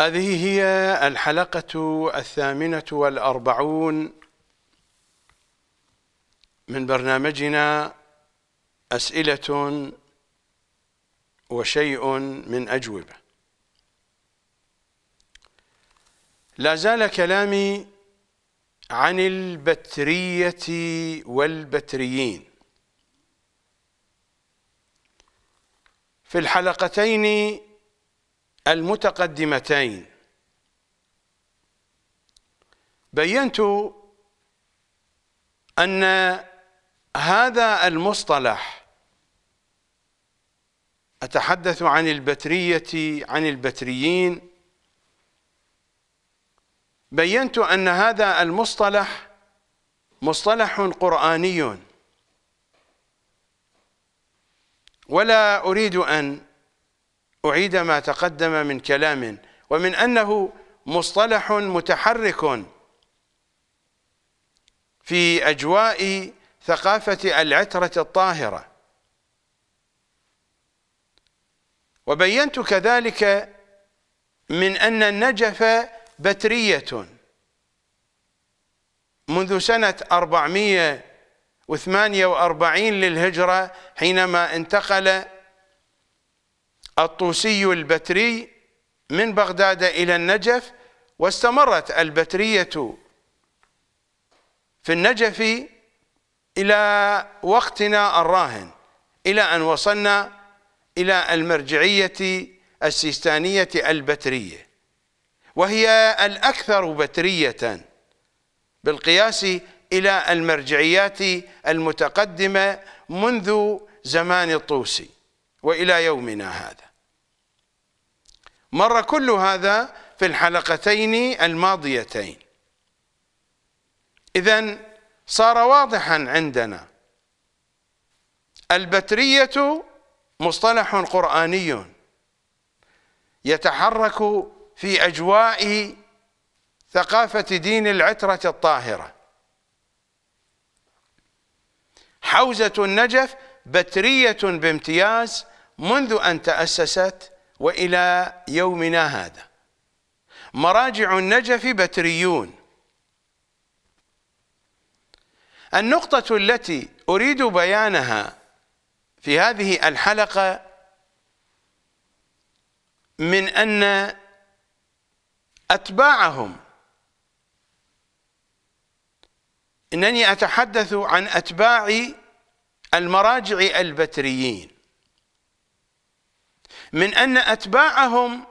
هذه هي الحلقة الثامنة والأربعون من برنامجنا أسئلة وشيء من أجوبة لا زال كلامي عن البترية والبتريين في الحلقتين المتقدمتين بينت أن هذا المصطلح أتحدث عن البترية عن البتريين بينت أن هذا المصطلح مصطلح قرآني ولا أريد أن أعيد ما تقدم من كلام ومن أنه مصطلح متحرك في أجواء ثقافة العترة الطاهرة وبينت كذلك من أن النجف بترية منذ سنة 448 للهجرة حينما انتقل الطوسي البتري من بغداد إلى النجف واستمرت البترية في النجف إلى وقتنا الراهن إلى أن وصلنا إلى المرجعية السيستانية البترية وهي الأكثر بترية بالقياس إلى المرجعيات المتقدمة منذ زمان الطوسي وإلى يومنا هذا مر كل هذا في الحلقتين الماضيتين إذا صار واضحا عندنا البترية مصطلح قرآني يتحرك في أجواء ثقافة دين العترة الطاهرة حوزة النجف بترية بامتياز منذ أن تأسست وإلى يومنا هذا مراجع النجف بتريون النقطة التي أريد بيانها في هذه الحلقة من أن أتباعهم إنني أتحدث عن أتباع المراجع البتريين من أن أتباعهم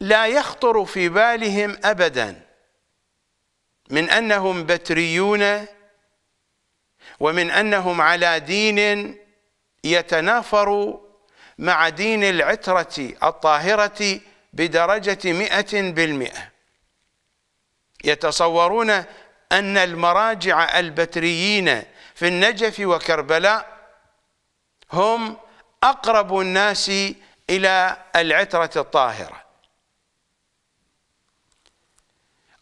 لا يخطر في بالهم أبدا من أنهم بتريون ومن أنهم على دين يتنافر مع دين العترة الطاهرة بدرجة مئة بالمئة يتصورون أن المراجع البتريين في النجف وكربلاء هم أقرب الناس إلى العترة الطاهرة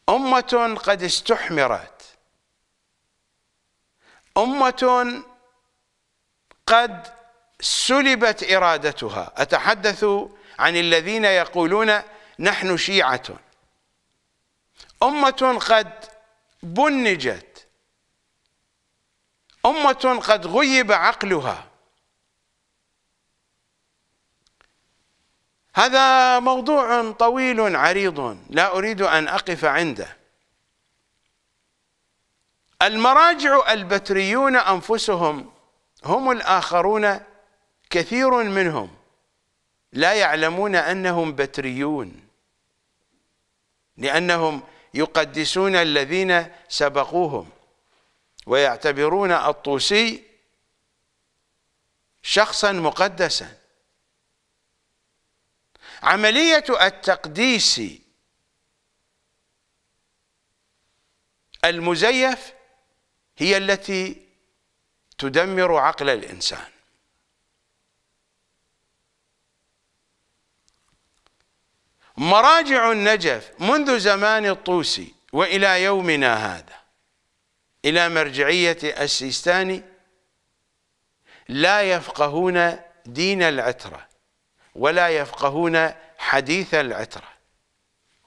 أمة قد استحمرت أمة قد سلبت إرادتها أتحدث عن الذين يقولون نحن شيعة أمة قد بنجت أمة قد غيب عقلها هذا موضوع طويل عريض لا أريد أن أقف عنده المراجع البتريون أنفسهم هم الآخرون كثير منهم لا يعلمون أنهم بتريون لأنهم يقدسون الذين سبقوهم ويعتبرون الطوسي شخصا مقدسا عملية التقديس المزيف هي التي تدمر عقل الإنسان مراجع النجف منذ زمان الطوسي وإلى يومنا هذا إلى مرجعية السيستاني لا يفقهون دين العترة ولا يفقهون حديث العترة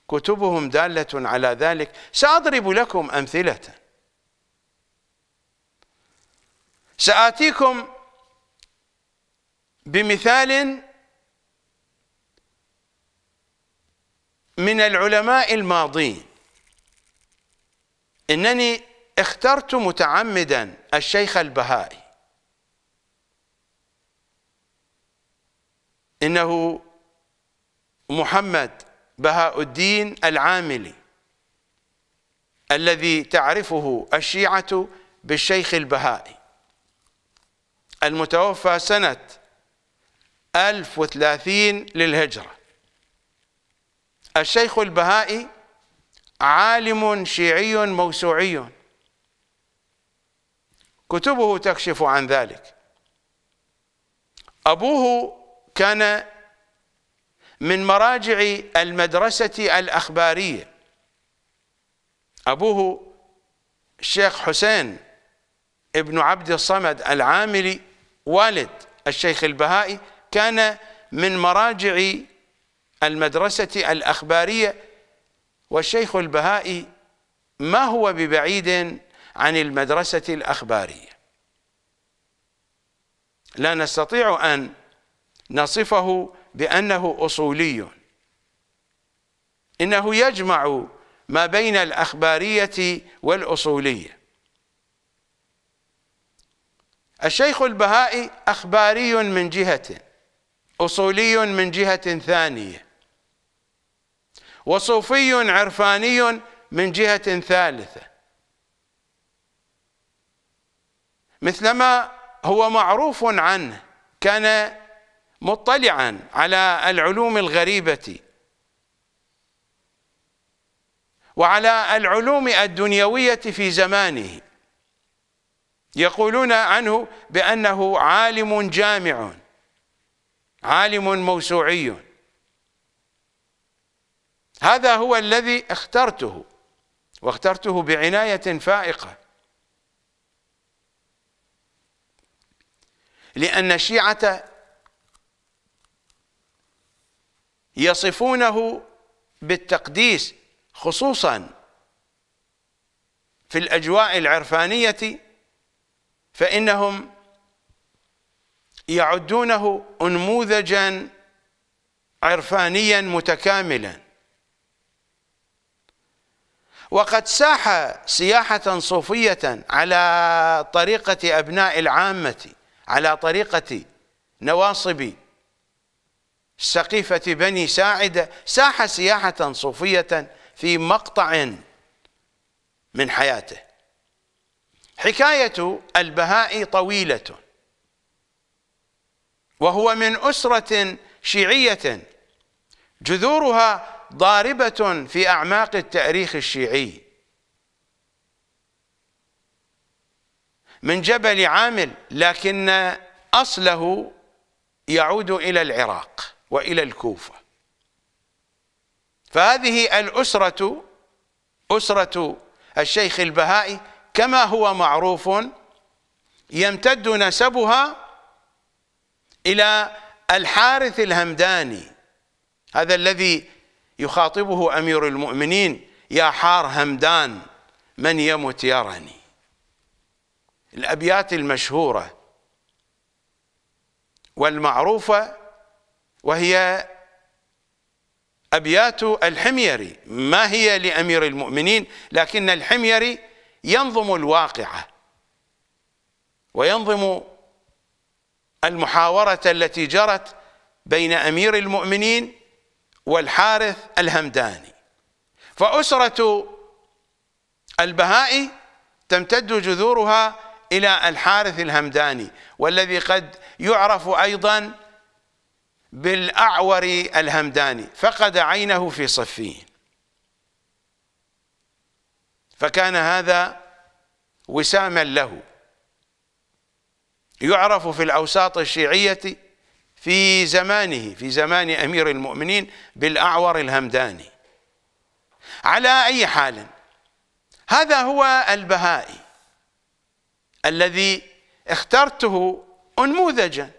كتبهم دالة على ذلك سأضرب لكم أمثلة سآتيكم بمثال من العلماء الماضين إنني اخترت متعمدا الشيخ البهائي إنه محمد بهاء الدين العاملي الذي تعرفه الشيعة بالشيخ البهائي المتوفى سنة 1030 للهجرة الشيخ البهائي عالم شيعي موسوعي كتبه تكشف عن ذلك أبوه كان من مراجع المدرسة الأخبارية أبوه الشيخ حسين ابن عبد الصمد العاملي والد الشيخ البهائي كان من مراجع المدرسة الأخبارية والشيخ البهائي ما هو ببعيد عن المدرسة الأخبارية لا نستطيع أن نصفه بأنه أصولي إنه يجمع ما بين الأخبارية والأصولية الشيخ البهائي أخباري من جهة أصولي من جهة ثانية وصوفي عرفاني من جهة ثالثة مثلما هو معروف عنه كان مطلعا على العلوم الغريبة وعلى العلوم الدنيوية في زمانه يقولون عنه بأنه عالم جامع عالم موسوعي هذا هو الذي اخترته واخترته بعناية فائقة لأن الشيعة يصفونه بالتقديس خصوصا في الأجواء العرفانية فإنهم يعدونه أنموذجا عرفانيا متكاملا وقد ساح سياحة صوفية على طريقة أبناء العامة على طريقة نواصب سقيفة بني ساعدة ساح سياحة صوفية في مقطع من حياته حكاية البهاء طويلة وهو من أسرة شيعية جذورها ضاربة في أعماق التاريخ الشيعي من جبل عامل لكن أصله يعود إلى العراق وإلى الكوفة فهذه الأسرة أسرة الشيخ البهائي كما هو معروف يمتد نسبها إلى الحارث الهمداني هذا الذي يخاطبه أمير المؤمنين يا حار همدان من يمت يرني الأبيات المشهورة والمعروفة وهي أبيات الحميري ما هي لأمير المؤمنين لكن الحميري ينظم الواقعة وينظم المحاورة التي جرت بين أمير المؤمنين والحارث الهمداني فأسرة البهائي تمتد جذورها إلى الحارث الهمداني والذي قد يعرف أيضا بالأعور الهمداني فقد عينه في صفين فكان هذا وساما له يعرف في الأوساط الشيعية في زمانه في زمان أمير المؤمنين بالأعور الهمداني على أي حال هذا هو البهائي الذي اخترته أنموذجاً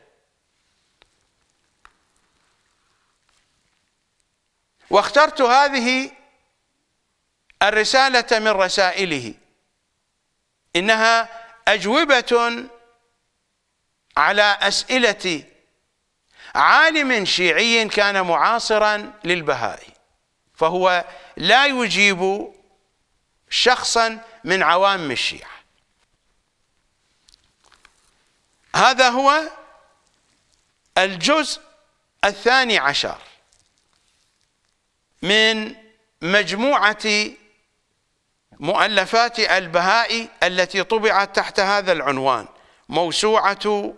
واخترت هذه الرسالة من رسائله إنها أجوبة على أسئلة عالم شيعي كان معاصرا للبهائي فهو لا يجيب شخصا من عوام الشيعة هذا هو الجزء الثاني عشر من مجموعة مؤلفات البهائي التي طبعت تحت هذا العنوان موسوعة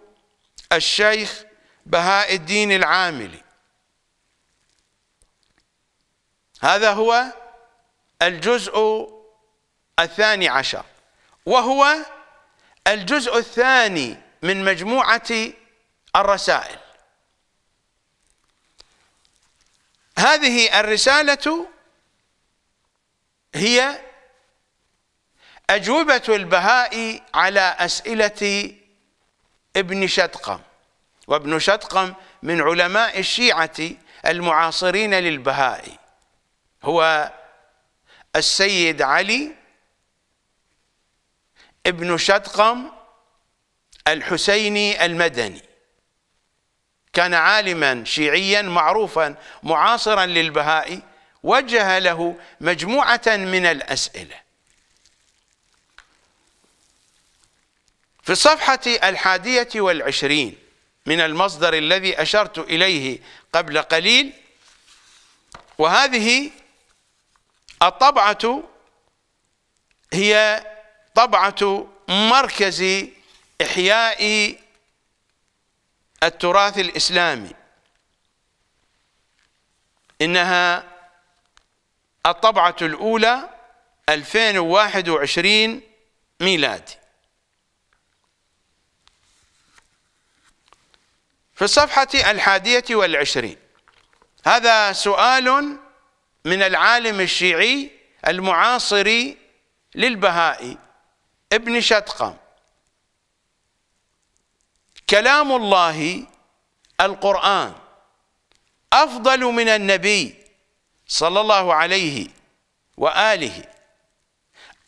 الشيخ بهاء الدين العاملي هذا هو الجزء الثاني عشر وهو الجزء الثاني من مجموعة الرسائل هذه الرسالة هي أجوبة البهاء على أسئلة ابن شتقم وابن شتقم من علماء الشيعة المعاصرين للبهاء هو السيد علي ابن شتقم الحسيني المدني كان عالما شيعيا معروفا معاصرا للبهائي وجه له مجموعة من الأسئلة في الصفحة الحادية والعشرين من المصدر الذي أشرت إليه قبل قليل وهذه الطبعة هي طبعة مركز إحياء التراث الإسلامي إنها الطبعة الأولى 2021 ميلادي في الصفحة الحادية والعشرين هذا سؤال من العالم الشيعي المعاصر للبهائي ابن شتقم كلام الله القرآن أفضل من النبي صلى الله عليه وآله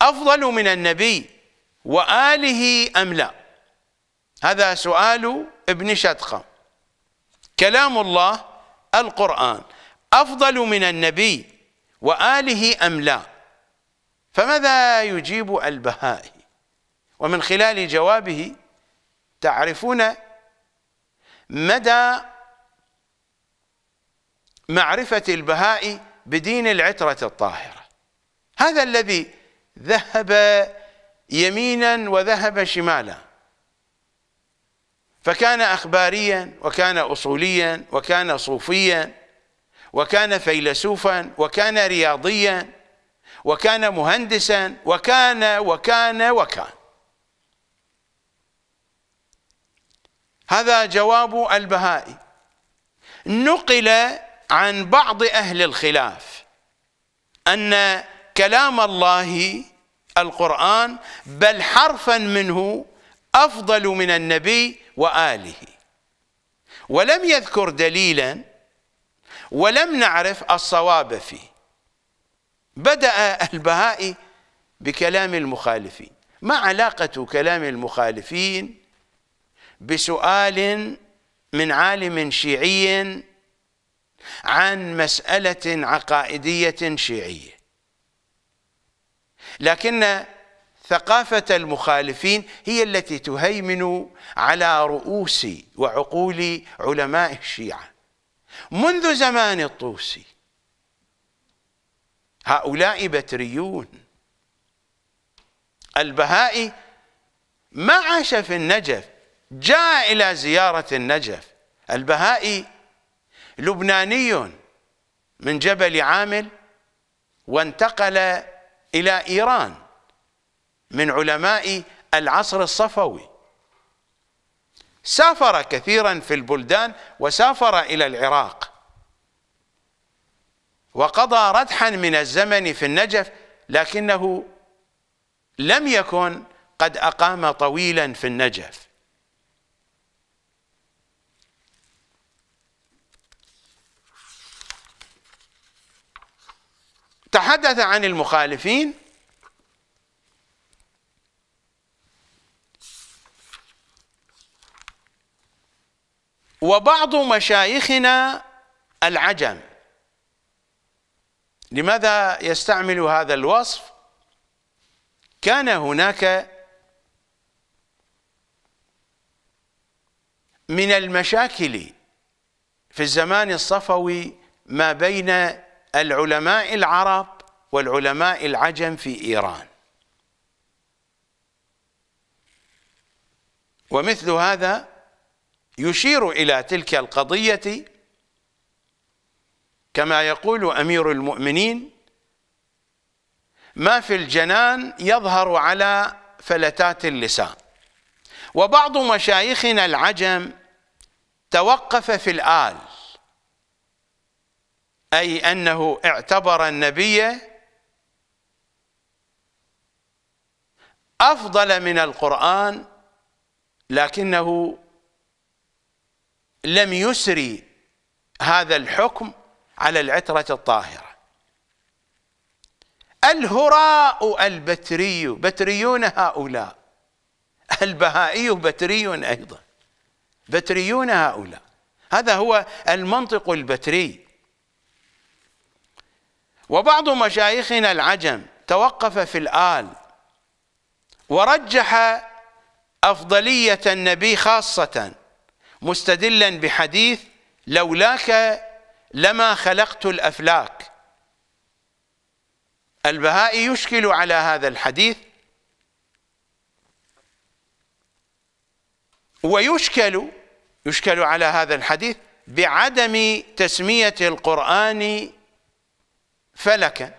أفضل من النبي وآله أم لا هذا سؤال ابن شدقة كلام الله القرآن أفضل من النبي وآله أم لا فماذا يجيب البهائي ومن خلال جوابه تعرفون مدى معرفة البهاء بدين العترة الطاهرة هذا الذي ذهب يمينا وذهب شمالا فكان أخباريا وكان أصوليا وكان صوفيا وكان فيلسوفا وكان رياضيا وكان مهندسا وكان وكان وكان, وكان هذا جواب البهائي نقل عن بعض أهل الخلاف أن كلام الله القرآن بل حرفا منه أفضل من النبي وآله ولم يذكر دليلا ولم نعرف الصواب فيه بدأ البهائي بكلام المخالفين ما علاقة كلام المخالفين بسؤال من عالم شيعي عن مسألة عقائدية شيعية لكن ثقافة المخالفين هي التي تهيمن على رؤوس وعقول علماء الشيعة منذ زمان الطوسي هؤلاء بتريون البهائي ما عاش في النجف جاء إلى زيارة النجف البهائي لبناني من جبل عامل وانتقل إلى إيران من علماء العصر الصفوي سافر كثيرا في البلدان وسافر إلى العراق وقضى ردحا من الزمن في النجف لكنه لم يكن قد أقام طويلا في النجف تحدث عن المخالفين وبعض مشايخنا العجم لماذا يستعمل هذا الوصف كان هناك من المشاكل في الزمان الصفوي ما بين العلماء العرب والعلماء العجم في إيران ومثل هذا يشير إلى تلك القضية كما يقول أمير المؤمنين ما في الجنان يظهر على فلتات اللسان وبعض مشايخنا العجم توقف في الآل أي أنه اعتبر النبي أفضل من القرآن لكنه لم يسري هذا الحكم على العترة الطاهرة الهراء البتري بتريون هؤلاء البهائي بتري أيضا بتريون هؤلاء هذا هو المنطق البتري وبعض مشايخنا العجم توقف في الآل ورجح أفضلية النبي خاصة مستدلا بحديث لولاك لما خلقت الأفلاك البهائي يشكل على هذا الحديث ويشكل يشكل على هذا الحديث بعدم تسمية القرآن فلكا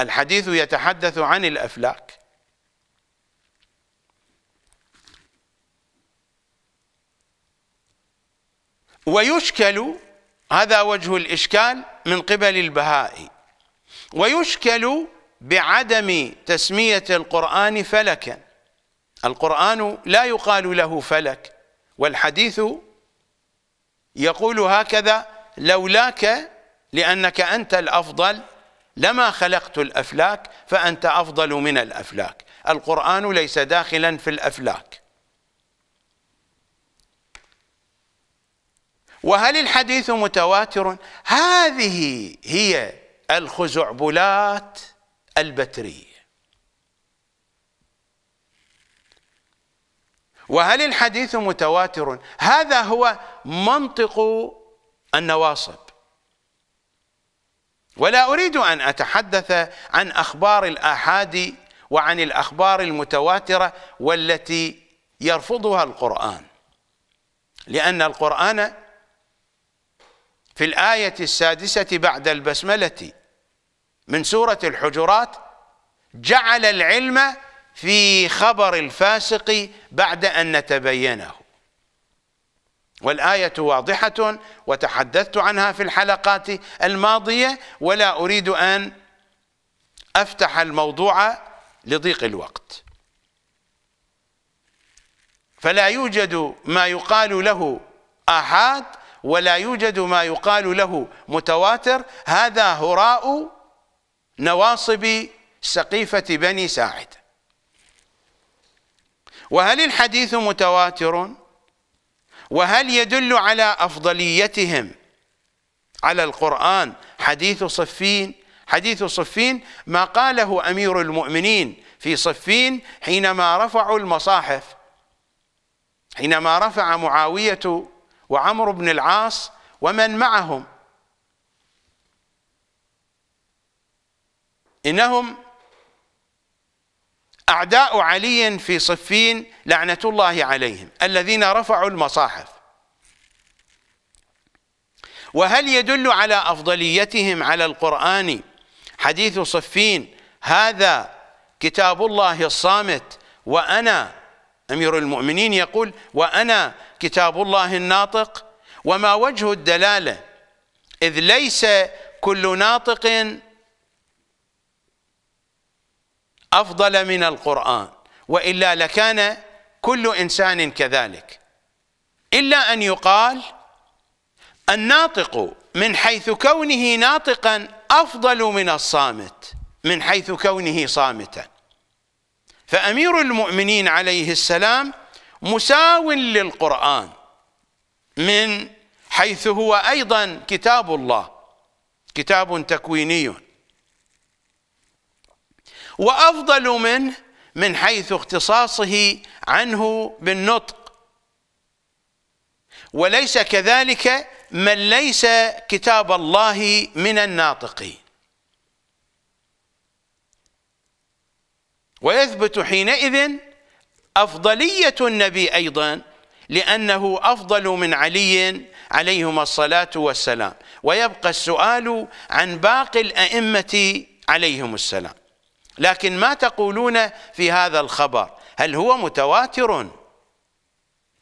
الحديث يتحدث عن الأفلاك ويشكل هذا وجه الإشكال من قبل البهائي ويشكل بعدم تسمية القرآن فلكا القرآن لا يقال له فلك والحديث يقول هكذا لولاك لأنك أنت الأفضل لما خلقت الأفلاك فأنت أفضل من الأفلاك القرآن ليس داخلا في الأفلاك وهل الحديث متواتر هذه هي الخزعبلات البترية وهل الحديث متواتر هذا هو منطق النواصب ولا أريد أن أتحدث عن أخبار الآحاد وعن الأخبار المتواترة والتي يرفضها القرآن لأن القرآن في الآية السادسة بعد البسملة من سورة الحجرات جعل العلم في خبر الفاسق بعد أن نتبينه والآية واضحة وتحدثت عنها في الحلقات الماضية ولا أريد أن أفتح الموضوع لضيق الوقت فلا يوجد ما يقال له آحاد ولا يوجد ما يقال له متواتر هذا هراء نواصب سقيفة بني ساعد وهل الحديث متواتر؟ وهل يدل على أفضليتهم على القرآن حديث صفين حديث صفين ما قاله أمير المؤمنين في صفين حينما رفعوا المصاحف حينما رفع معاوية وعمر بن العاص ومن معهم إنهم أعداء علي في صفين لعنة الله عليهم الذين رفعوا المصاحف وهل يدل على أفضليتهم على القرآن حديث صفين هذا كتاب الله الصامت وأنا أمير المؤمنين يقول وأنا كتاب الله الناطق وما وجه الدلالة إذ ليس كل ناطق أفضل من القرآن وإلا لكان كل إنسان كذلك إلا أن يقال الناطق من حيث كونه ناطقا أفضل من الصامت من حيث كونه صامتا فأمير المؤمنين عليه السلام مساو للقرآن من حيث هو أيضا كتاب الله كتاب تكويني وأفضل منه من حيث اختصاصه عنه بالنطق وليس كذلك من ليس كتاب الله من الناطقين ويثبت حينئذ أفضلية النبي أيضا لأنه أفضل من علي عليهما الصلاة والسلام ويبقى السؤال عن باقي الأئمة عليهم السلام لكن ما تقولون في هذا الخبر هل هو متواتر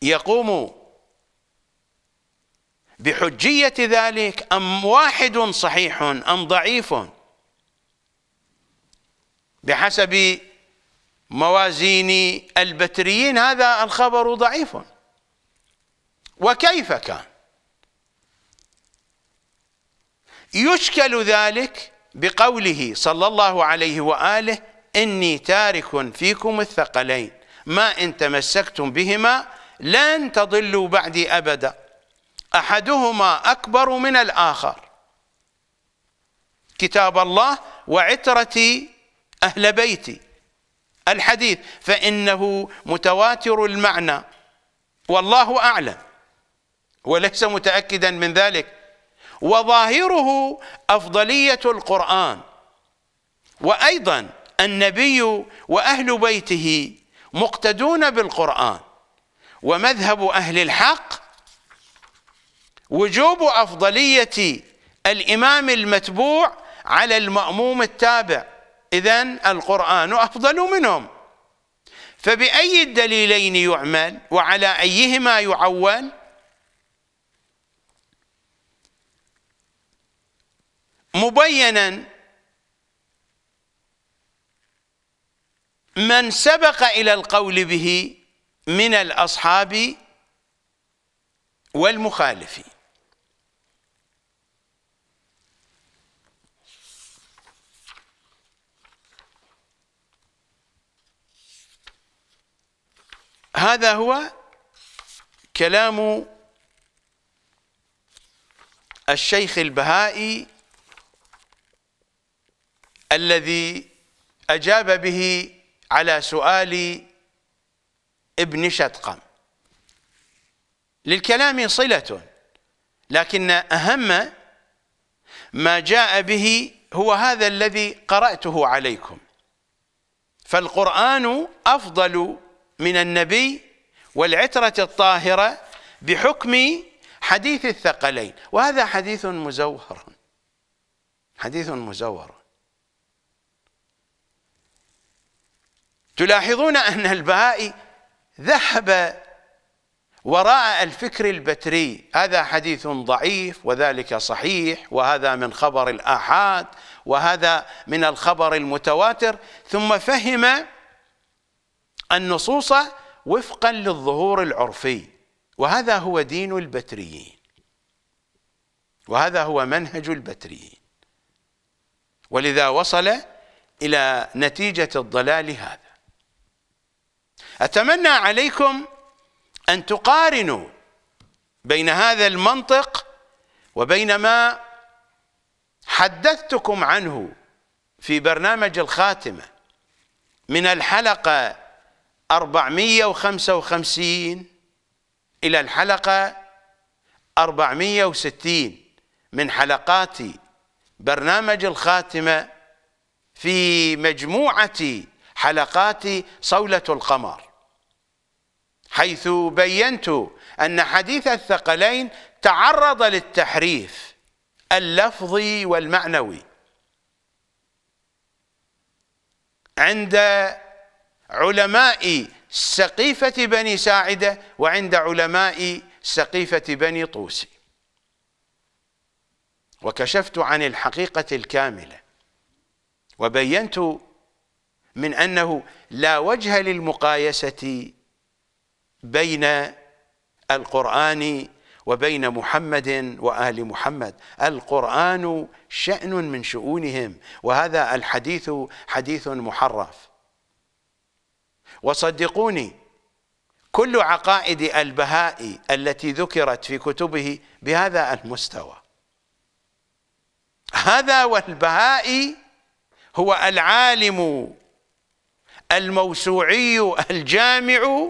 يقوم بحجية ذلك أم واحد صحيح أم ضعيف بحسب موازين البتريين هذا الخبر ضعيف وكيف كان يشكل ذلك بقوله صلى الله عليه وآله إني تارك فيكم الثقلين ما إن تمسكتم بهما لن تضلوا بعدي أبدا أحدهما أكبر من الآخر كتاب الله وعترتي أهل بيتي الحديث فإنه متواتر المعنى والله أعلم وليس متأكدا من ذلك وظاهره افضليه القران وايضا النبي واهل بيته مقتدون بالقران ومذهب اهل الحق وجوب افضليه الامام المتبوع على الماموم التابع اذا القران افضل منهم فباي الدليلين يعمل وعلى ايهما يعول مبينا من سبق إلى القول به من الأصحاب والمخالفين هذا هو كلام الشيخ البهائي الذي أجاب به على سؤال ابن شتقم للكلام صلة لكن أهم ما جاء به هو هذا الذي قرأته عليكم فالقرآن أفضل من النبي والعترة الطاهرة بحكم حديث الثقلين وهذا حديث مزور حديث مزور تلاحظون أن البهائي ذهب وراء الفكر البتري هذا حديث ضعيف وذلك صحيح وهذا من خبر الآحاد وهذا من الخبر المتواتر ثم فهم النصوص وفقا للظهور العرفي وهذا هو دين البتريين وهذا هو منهج البتريين ولذا وصل إلى نتيجة الضلال هذا أتمنى عليكم أن تقارنوا بين هذا المنطق وبين ما حدثتكم عنه في برنامج الخاتمة من الحلقة 455 إلى الحلقة 460 من حلقات برنامج الخاتمة في مجموعة حلقات صولة القمر حيث بينت أن حديث الثقلين تعرض للتحريف اللفظي والمعنوي عند علماء سقيفة بني ساعدة وعند علماء سقيفة بني طوسي وكشفت عن الحقيقة الكاملة وبينت من أنه لا وجه للمقايسة بين القرآن وبين محمد وآل محمد القرآن شأن من شؤونهم وهذا الحديث حديث محرف وصدقوني كل عقائد البهاء التي ذكرت في كتبه بهذا المستوى هذا والبهائي هو العالم الموسوعي الجامع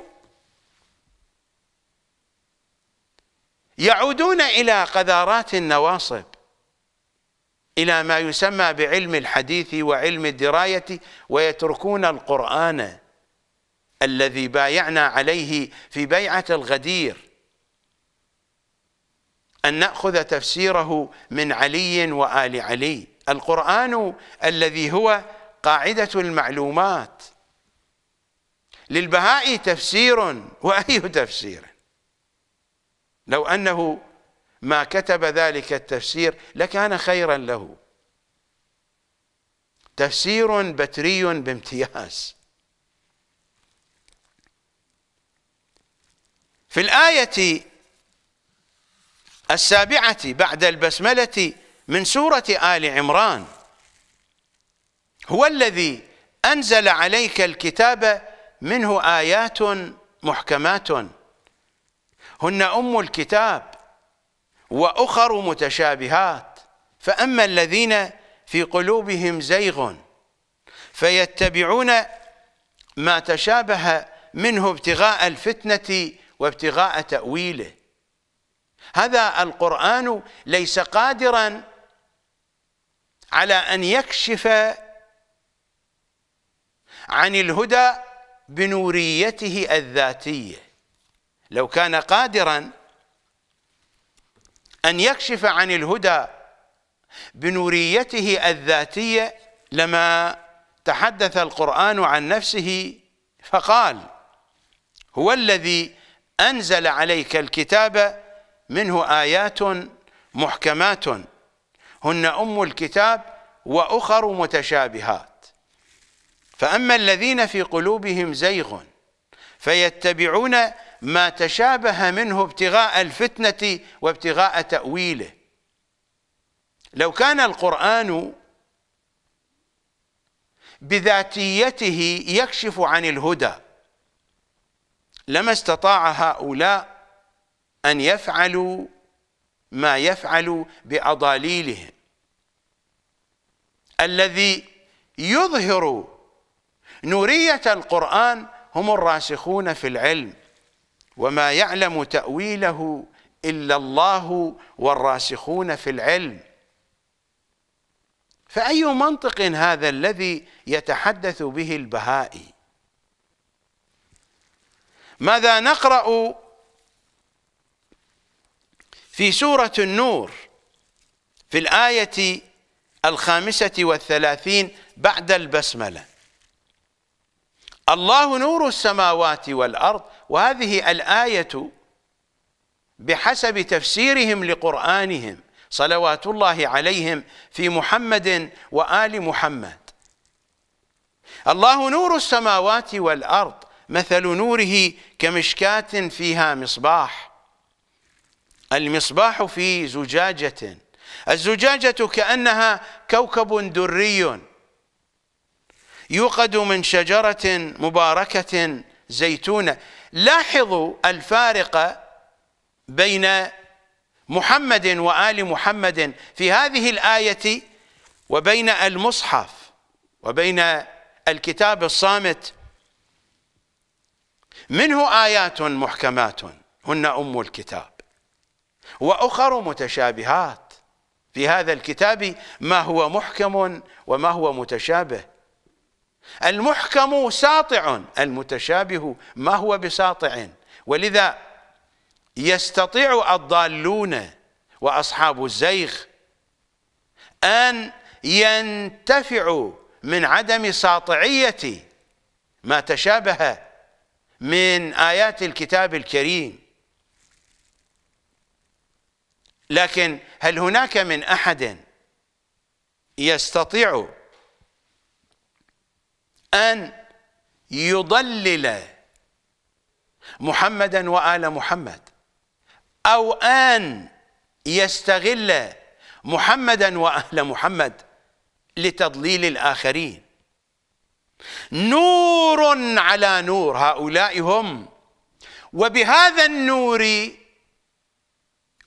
يعودون إلى قذارات النواصب إلى ما يسمى بعلم الحديث وعلم الدراية ويتركون القرآن الذي بايعنا عليه في بيعة الغدير أن نأخذ تفسيره من علي وآل علي القرآن الذي هو قاعدة المعلومات للبهاء تفسير وأي تفسير لو أنه ما كتب ذلك التفسير لكان خيرا له تفسير بتري بامتياز في الآية السابعة بعد البسملة من سورة آل عمران هو الذي أنزل عليك الكتاب منه آيات محكمات هن أم الكتاب وأخر متشابهات فأما الذين في قلوبهم زيغ فيتبعون ما تشابه منه ابتغاء الفتنة وابتغاء تأويله هذا القرآن ليس قادرا على أن يكشف عن الهدى بنوريته الذاتيه لو كان قادرا أن يكشف عن الهدى بنوريته الذاتية لما تحدث القرآن عن نفسه فقال هو الذي أنزل عليك الكتاب منه آيات محكمات هن أم الكتاب وأخر متشابهات فأما الذين في قلوبهم زيغ فيتبعون ما تشابه منه ابتغاء الفتنة وابتغاء تأويله لو كان القرآن بذاتيته يكشف عن الهدى لما استطاع هؤلاء أن يفعلوا ما يفعلوا بأضاليلهم الذي يظهر نورية القرآن هم الراسخون في العلم وما يعلم تأويله إلا الله والراسخون في العلم فأي منطق هذا الذي يتحدث به البهائي ماذا نقرأ في سورة النور في الآية الخامسة والثلاثين بعد البسملة الله نور السماوات والأرض وهذه الآية بحسب تفسيرهم لقرآنهم صلوات الله عليهم في محمد وآل محمد الله نور السماوات والأرض مثل نوره كمشكاة فيها مصباح المصباح في زجاجة الزجاجة كأنها كوكب دري يوقد من شجرة مباركة زيتونة لاحظوا الفارقة بين محمد وآل محمد في هذه الآية وبين المصحف وبين الكتاب الصامت منه آيات محكمات هن أم الكتاب وأخر متشابهات في هذا الكتاب ما هو محكم وما هو متشابه المحكم ساطع المتشابه ما هو بساطع ولذا يستطيع الضالون وأصحاب الزيغ أن ينتفعوا من عدم ساطعية ما تشابه من آيات الكتاب الكريم لكن هل هناك من أحد يستطيع أن يضلل محمدا وآل محمد أو أن يستغل محمدا وآل محمد لتضليل الآخرين نور على نور هؤلاء هم وبهذا النور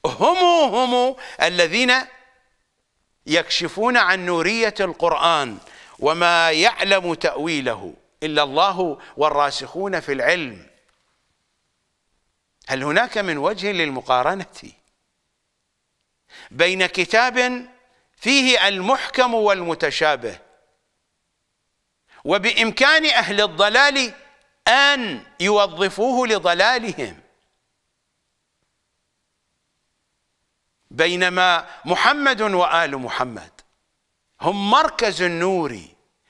هم هم الذين يكشفون عن نورية القرآن وما يعلم تأويله إلا الله والراسخون في العلم هل هناك من وجه للمقارنة بين كتاب فيه المحكم والمتشابه وبإمكان أهل الضلال أن يوظفوه لضلالهم بينما محمد وآل محمد هم مركز النور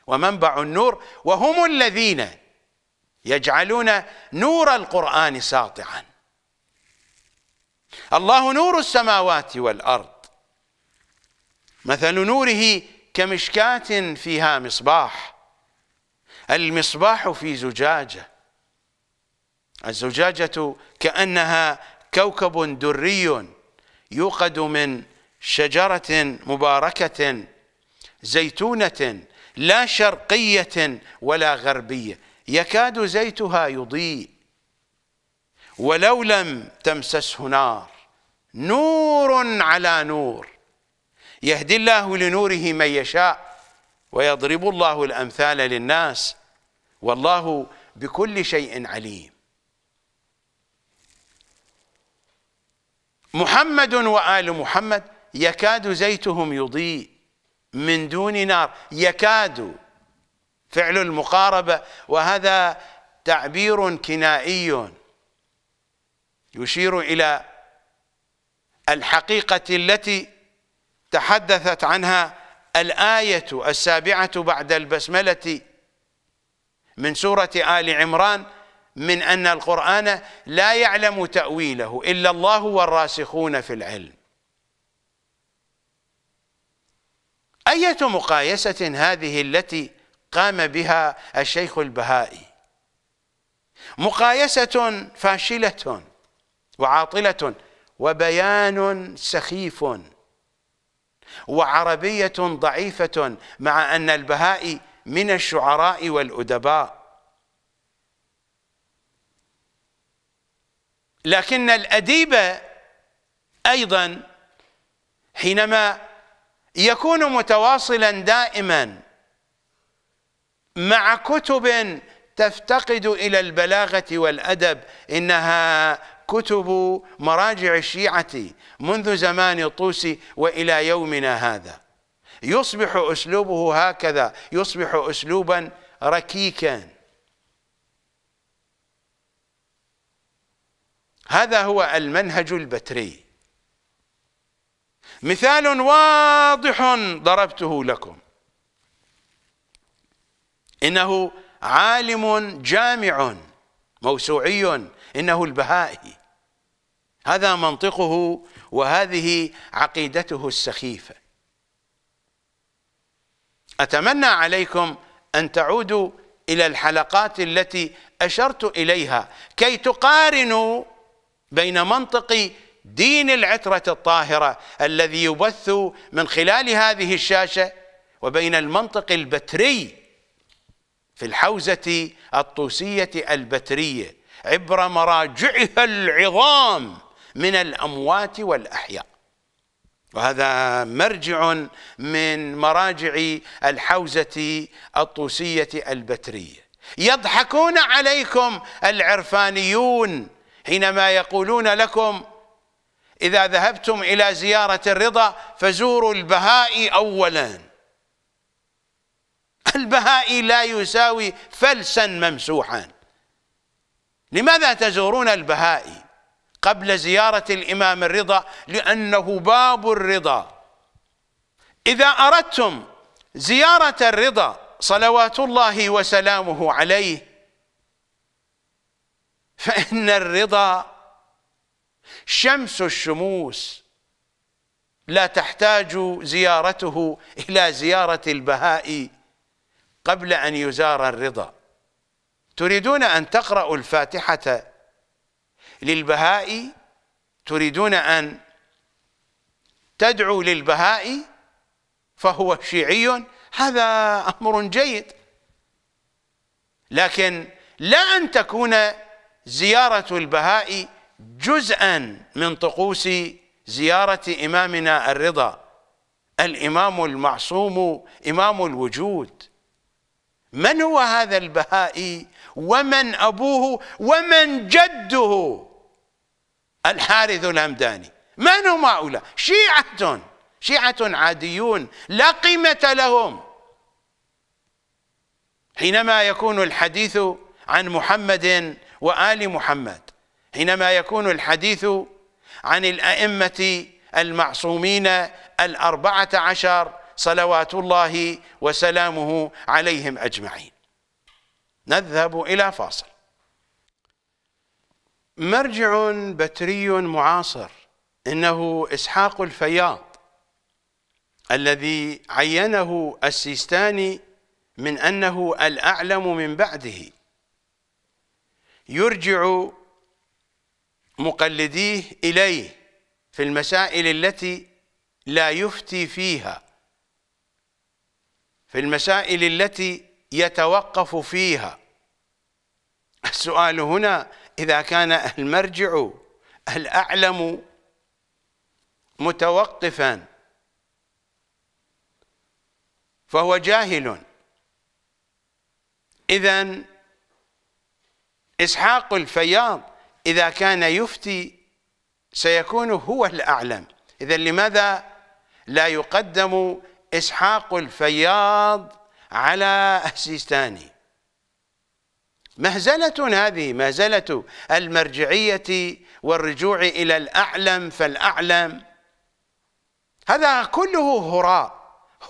ومنبع النور وهم الذين يجعلون نور القرآن ساطعا الله نور السماوات والأرض مثل نوره كمشكاة فيها مصباح المصباح في زجاجة الزجاجة كأنها كوكب دري يوقد من شجرة مباركة زيتونة لا شرقية ولا غربية يكاد زيتها يضيء ولو لم تمسسه نار نور على نور يهدي الله لنوره من يشاء ويضرب الله الأمثال للناس والله بكل شيء عليم محمد وآل محمد يكاد زيتهم يضيء من دون نار يكاد فعل المقاربة وهذا تعبير كنائي يشير إلى الحقيقة التي تحدثت عنها الآية السابعة بعد البسملة من سورة آل عمران من أن القرآن لا يعلم تأويله إلا الله والراسخون في العلم أية مقايسة هذه التي قام بها الشيخ البهائي مقايسة فاشلة وعاطلة وبيان سخيف وعربية ضعيفة مع أن البهائي من الشعراء والأدباء لكن الأديب أيضا حينما يكون متواصلا دائما مع كتب تفتقد الى البلاغه والادب انها كتب مراجع الشيعه منذ زمان الطوسي والى يومنا هذا يصبح اسلوبه هكذا يصبح اسلوبا ركيكا هذا هو المنهج البتري مثال واضح ضربته لكم إنه عالم جامع موسوعي إنه البهائي هذا منطقه وهذه عقيدته السخيفة أتمنى عليكم أن تعودوا إلى الحلقات التي أشرت إليها كي تقارنوا بين منطق دين العترة الطاهرة الذي يبث من خلال هذه الشاشة وبين المنطق البتري في الحوزة الطوسية البترية عبر مراجعها العظام من الأموات والأحياء وهذا مرجع من مراجع الحوزة الطوسية البترية يضحكون عليكم العرفانيون حينما يقولون لكم إذا ذهبتم إلى زيارة الرضا فزوروا البهائي أولا البهائي لا يساوي فلسا ممسوحا لماذا تزورون البهائي قبل زيارة الإمام الرضا لأنه باب الرضا إذا أردتم زيارة الرضا صلوات الله وسلامه عليه فإن الرضا شمس الشموس لا تحتاج زيارته إلى زيارة البهاء قبل أن يزار الرضا تريدون أن تقرأوا الفاتحة للبهاء تريدون أن تدعو للبهاء فهو شيعي هذا أمر جيد لكن لا أن تكون زيارة البهاء جزءا من طقوس زيارة إمامنا الرضا الإمام المعصوم إمام الوجود من هو هذا البهائي ومن أبوه ومن جده الحارث الهمداني من هم هؤلاء شيعة شيعة عاديون لا قيمة لهم حينما يكون الحديث عن محمد وآل محمد حينما يكون الحديث عن الأئمة المعصومين الأربعة عشر صلوات الله وسلامه عليهم أجمعين نذهب إلى فاصل مرجع بتري معاصر إنه إسحاق الفياض الذي عينه السيستاني من أنه الأعلم من بعده يرجع مقلديه إليه في المسائل التي لا يفتي فيها في المسائل التي يتوقف فيها السؤال هنا إذا كان المرجع الأعلم متوقفا فهو جاهل إذا إسحاق الفياض إذا كان يفتي سيكون هو الأعلم إذا لماذا لا يقدم إسحاق الفياض على السيستاني مهزلة هذه مهزلة المرجعية والرجوع إلى الأعلم فالأعلم هذا كله هراء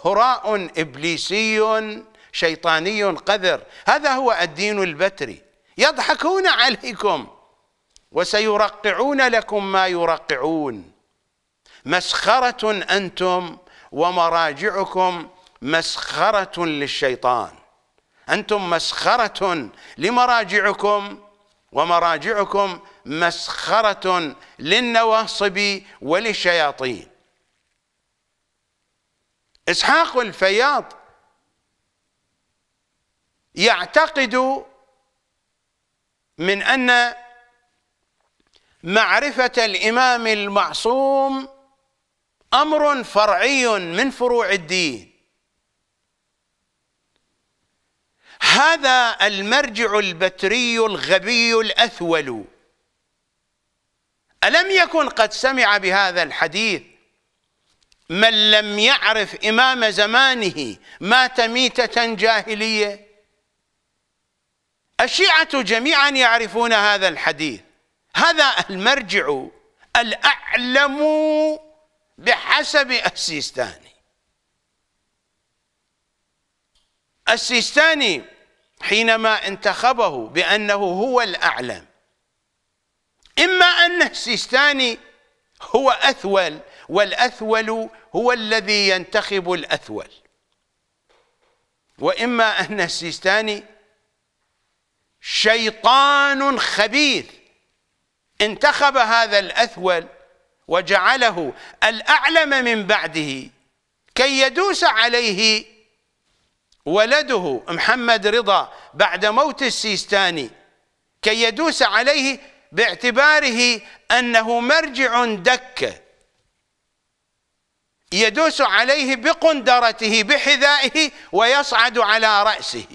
هراء إبليسي شيطاني قذر هذا هو الدين البتري يضحكون عليكم وسيرقعون لكم ما يرقعون مسخرة أنتم ومراجعكم مسخرة للشيطان أنتم مسخرة لمراجعكم ومراجعكم مسخرة للنواصب وللشياطين إسحاق الفياض يعتقد من أن معرفة الإمام المعصوم أمر فرعي من فروع الدين هذا المرجع البتري الغبي الأثول ألم يكن قد سمع بهذا الحديث من لم يعرف إمام زمانه مات ميتة جاهلية الشيعة جميعا يعرفون هذا الحديث هذا المرجع الأعلم بحسب السيستاني السيستاني حينما انتخبه بأنه هو الأعلم إما أن السيستاني هو أثول والأثول هو الذي ينتخب الأثول وإما أن السيستاني شيطان خبيث انتخب هذا الأثول وجعله الأعلم من بعده كي يدوس عليه ولده محمد رضا بعد موت السيستاني كي يدوس عليه باعتباره أنه مرجع دك يدوس عليه بقندرته بحذائه ويصعد على رأسه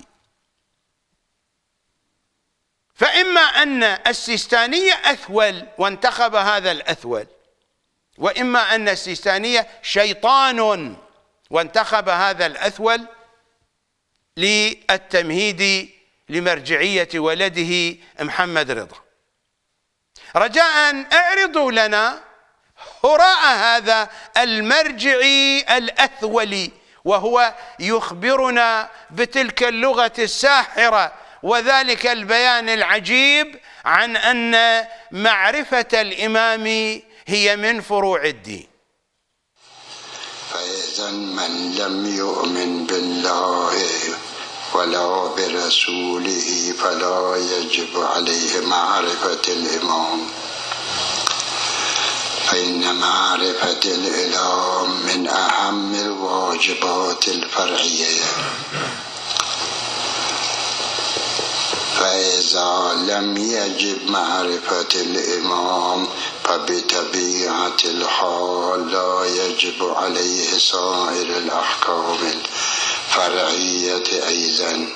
فإما أن السيستانية أثول وانتخب هذا الأثول وإما أن السيستانية شيطان وانتخب هذا الأثول للتمهيد لمرجعية ولده محمد رضا رجاء اعرضوا لنا هراء هذا المرجعي الأثولي وهو يخبرنا بتلك اللغة الساحرة وذلك البيان العجيب عن أن معرفة الإمام هي من فروع الدين فإذا من لم يؤمن بالله ولا برسوله فلا يجب عليه معرفة الإمام فإن معرفة الإله من أهم الواجبات الفرعية فإذا لم يجب معرفة الإمام فبطبيعة الحال لا يجب عليه سائر الأحكام الفرعية أيضا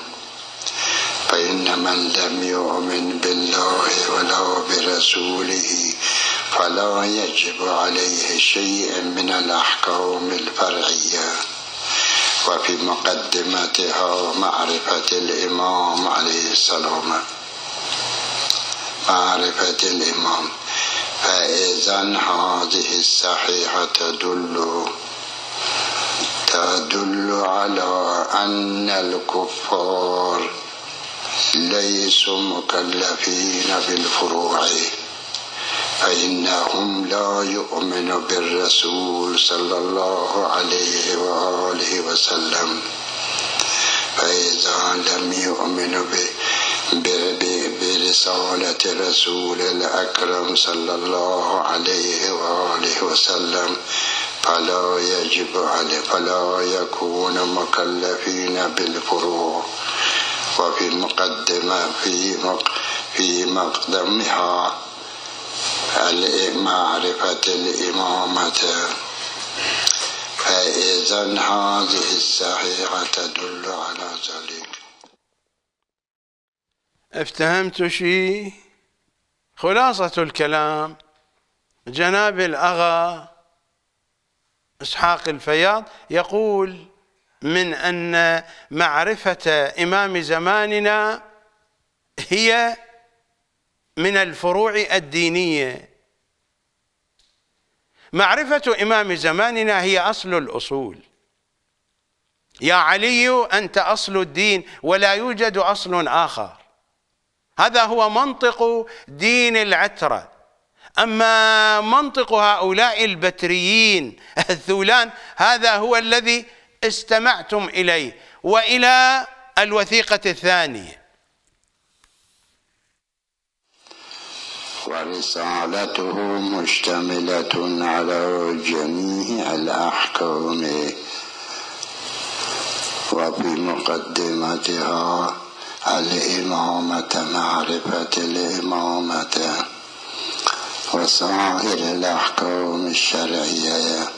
فإن من لم يؤمن بالله ولا برسوله فلا يجب عليه شيء من الأحكام الفرعية وفي مقدمتها معرفة الإمام عليه السلام معرفة الإمام فإذا هذه الصحيحة تدل تدل على أن الكفار ليسوا مكلفين بالفروع فإنهم لا يؤمنوا بالرسول صلى الله عليه وآله وسلم فإذا لم يؤمنوا برسالة رسول الأكرم صلى الله عليه وآله وسلم فلا يجب عليه فلا يكون مكلفين بالفروع وفي مقدمة في مقدمها معرفة الإمامة فإذا هذه الصحيحة تدل على ذلك افتهمت شيء خلاصة الكلام جناب الأغا إسحاق الفياض يقول من أن معرفة إمام زماننا هي من الفروع الدينية معرفة إمام زماننا هي أصل الأصول يا علي أنت أصل الدين ولا يوجد أصل آخر هذا هو منطق دين العترة أما منطق هؤلاء البتريين الثولان هذا هو الذي استمعتم إليه وإلى الوثيقة الثانية ورسالته مشتملة على جميع الأحكام وفي مقدمتها الإمامة معرفة الإمامة وسائر الأحكام الشرعية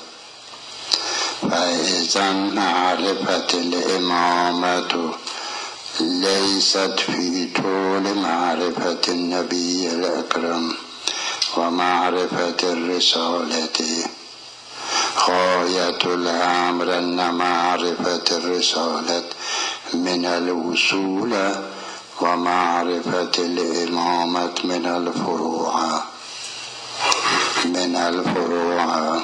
فإذا معرفة الإمامة ليست في طول معرفة النبي الأكرم ومعرفة الرسالة غاية الأمر أن معرفة الرسالة من الوصول ومعرفة الإمامة من الفروع من الفروع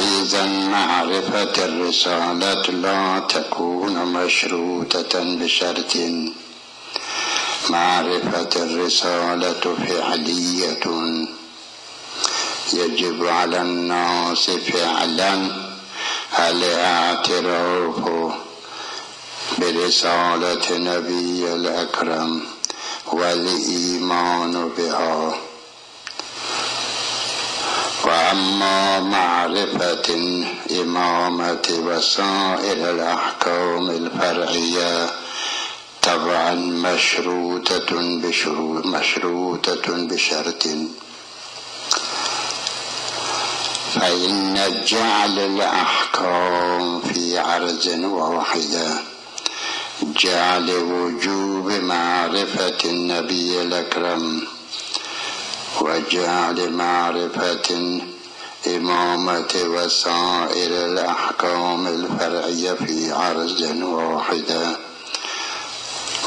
فإذا معرفة الرسالة لا تكون مشروطة بشرط معرفة الرسالة فعلية يجب على الناس فعلا الاعتراف برسالة نبي الأكرم والإيمان بها أما معرفة إمامة وسائر الأحكام الفرعية طبعا مشروطة بشروط مشروطة بشرط فإن جعل الأحكام في عرض واحدة جعل وجوب معرفة النبي الأكرم وجعل معرفة إمامة وسائر الأحكام الفرعية في عرض واحدة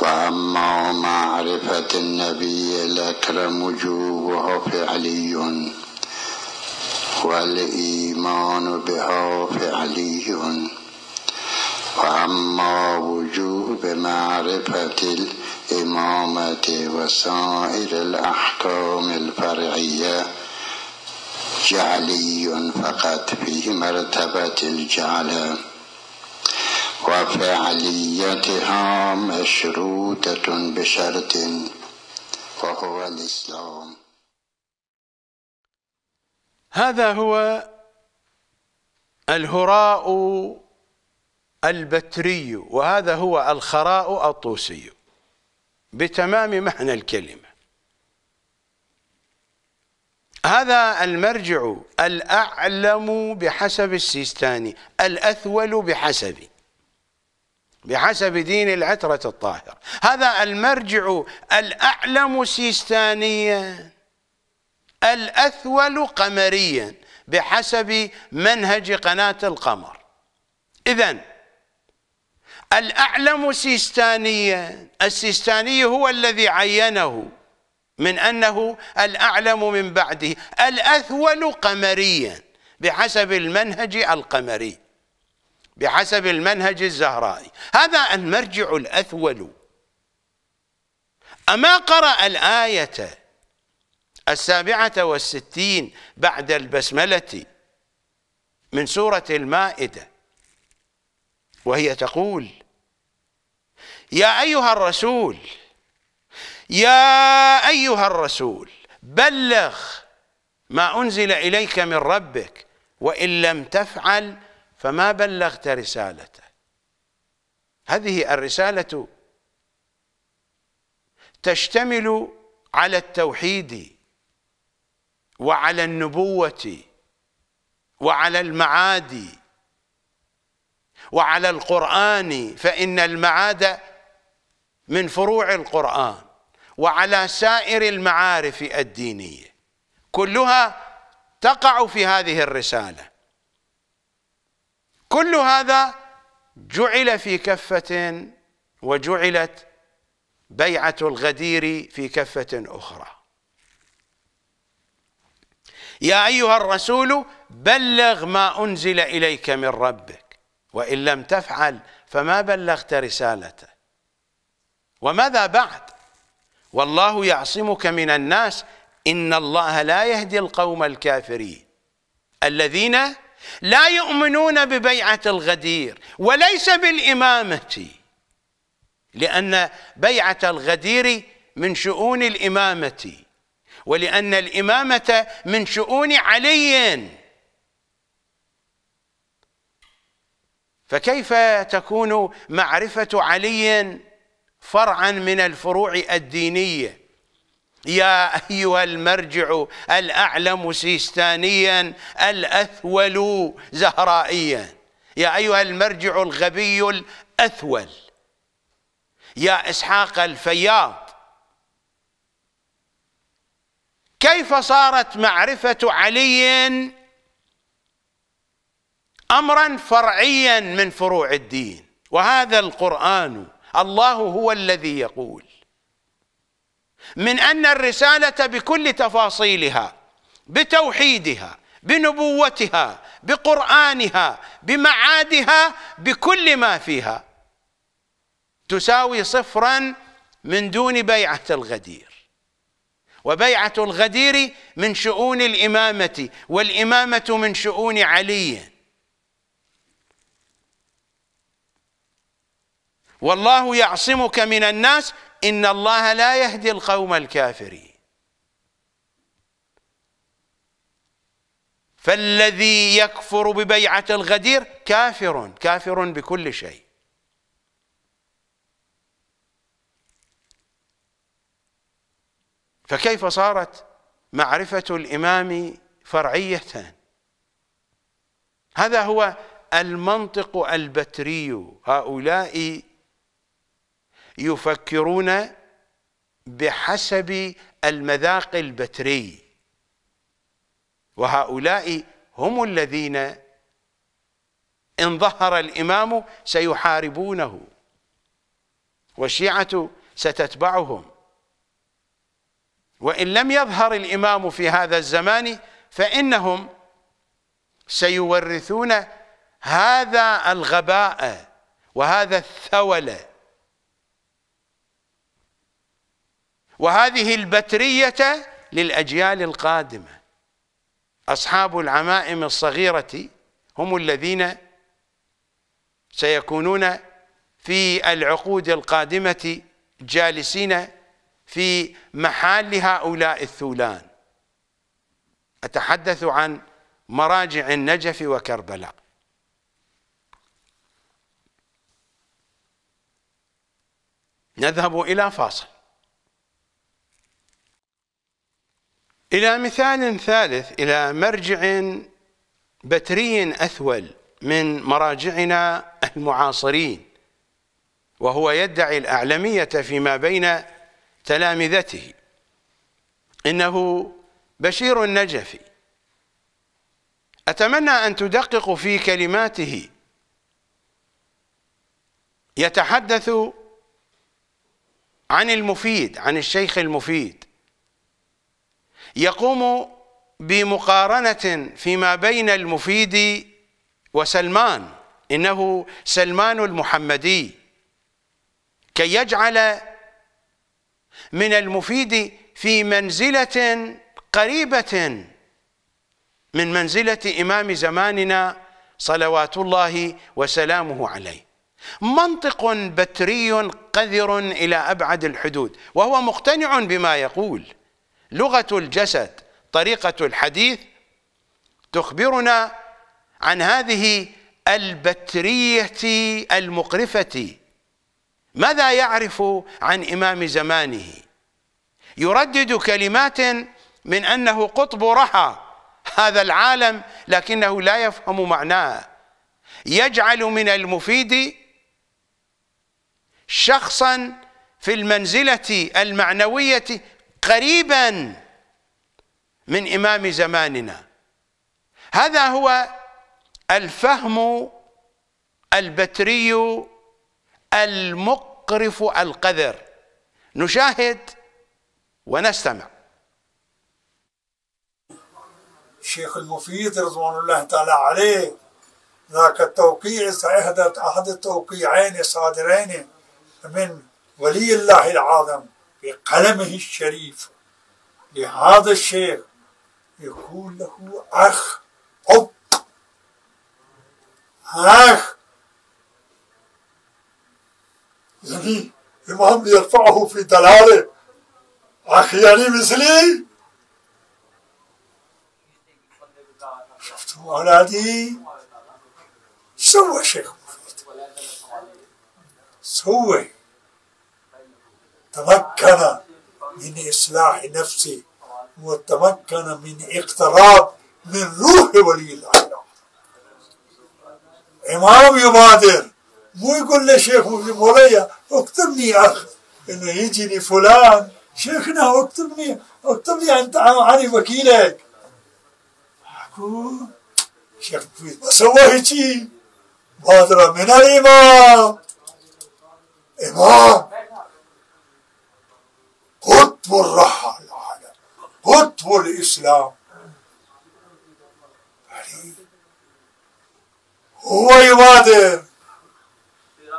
وأما معرفة النبي الأكرم وجوبها فعلي والإيمان بها فعلي وأما وجوب معرفة الإمامة وسائر الأحكام الفرعية جعلي فقط في مرتبة الجعل وفعليتها مشروطة بشرط وهو الإسلام هذا هو الهراء البتري وهذا هو الخراء الطوسي بتمام معنى الكلمه هذا المرجع الأعلم بحسب السيستاني الأثول بحسب بحسب دين العترة الطاهر هذا المرجع الأعلم سيستانيا الأثول قمريا بحسب منهج قناة القمر إذا الأعلم سيستانيا السيستاني هو الذي عينه من أنه الأعلم من بعده الأثول قمريا بحسب المنهج القمري بحسب المنهج الزهرائي هذا المرجع الأثول أما قرأ الآية السابعة والستين بعد البسملة من سورة المائدة وهي تقول يا أيها الرسول يا أيها الرسول بلغ ما أنزل إليك من ربك وإن لم تفعل فما بلغت رسالته هذه الرسالة تشتمل على التوحيد وعلى النبوة وعلى المعاد وعلى القرآن فإن المعاد من فروع القرآن وعلى سائر المعارف الدينية كلها تقع في هذه الرسالة كل هذا جعل في كفة وجعلت بيعة الغدير في كفة أخرى يا أيها الرسول بلغ ما أنزل إليك من ربك وإن لم تفعل فما بلغت رسالته وماذا بعد والله يعصمك من الناس إن الله لا يهدي القوم الكافرين الذين لا يؤمنون ببيعة الغدير وليس بالإمامة لأن بيعة الغدير من شؤون الإمامة ولأن الإمامة من شؤون علي فكيف تكون معرفة علي فرعا من الفروع الدينيه يا أيها المرجع الأعلم سيستانيا الأثول زهرائيا يا أيها المرجع الغبي الأثول يا إسحاق الفياض كيف صارت معرفة علي أمرا فرعيا من فروع الدين وهذا القرآن الله هو الذي يقول من أن الرسالة بكل تفاصيلها بتوحيدها بنبوتها بقرآنها بمعادها بكل ما فيها تساوي صفرا من دون بيعة الغدير وبيعة الغدير من شؤون الإمامة والإمامة من شؤون علي والله يعصمك من الناس إن الله لا يهدي القوم الكافرين فالذي يكفر ببيعة الغدير كافر كافر بكل شيء فكيف صارت معرفة الإمام فرعية هذا هو المنطق البتري هؤلاء يفكرون بحسب المذاق البتري وهؤلاء هم الذين إن ظهر الإمام سيحاربونه والشيعة ستتبعهم وإن لم يظهر الإمام في هذا الزمان فإنهم سيورثون هذا الغباء وهذا الثولة وهذه البترية للأجيال القادمة أصحاب العمائم الصغيرة هم الذين سيكونون في العقود القادمة جالسين في محال هؤلاء الثولان أتحدث عن مراجع النجف وكربلاء نذهب إلى فاصل إلى مثال ثالث إلى مرجع بتري أثول من مراجعنا المعاصرين وهو يدعي الأعلمية فيما بين تلامذته إنه بشير النجفي أتمنى أن تدققوا في كلماته يتحدث عن المفيد عن الشيخ المفيد يقوم بمقارنة فيما بين المفيد وسلمان إنه سلمان المحمدي كي يجعل من المفيد في منزلة قريبة من منزلة إمام زماننا صلوات الله وسلامه عليه منطق بتري قذر إلى أبعد الحدود وهو مقتنع بما يقول لغة الجسد طريقة الحديث تخبرنا عن هذه البترية المقرفة ماذا يعرف عن إمام زمانه يردد كلمات من أنه قطب رحى هذا العالم لكنه لا يفهم معناه يجعل من المفيد شخصا في المنزلة المعنوية قريبا من إمام زماننا هذا هو الفهم البتري المقرف القذر نشاهد ونستمع الشيخ المفيد رضوان الله تعالى عليه ذاك التوقيع إحدى أحد التوقيعين الصادرين من ولي الله العظم بقلمه الشريف لهذا الشيخ يكون له أخ أب أخ يعني إمام يرفعه في دلاله أخ يعني مثلي شفتوا أولادي سوى شيخ مفيد سوى تمكن من إصلاح نفسه وتمكن من اقتراب من روح ولي العلم إمام يبادر مو يقول لشيخ مولاي اكتبني يا أخ إنه يجيني فلان شيخنا اكتبني اكتبني أنت عن وكيلك معقول شيخ ما سوى هيجي بادرة من الإمام إمام قطب الرحى العالم قطب الإسلام هو يبادر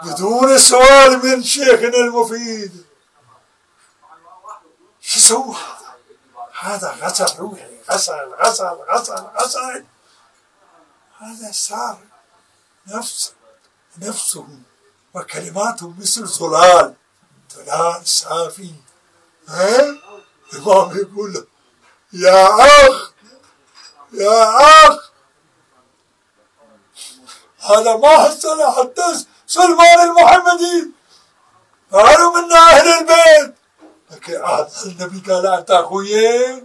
بدون سؤال من شيخنا المفيد شو سوى هذا هذا غسل روحي غسل غسل غسل غسل هذا صار نفس نفسه وكلماته مثل زلال زلال صافي ها الإمام يقول له يا أخ يا أخ هذا ما حسنا حتى سلمان المحمدي قالوا منا أهل البيت لكن عهد النبي قال أنت أخوي إيه؟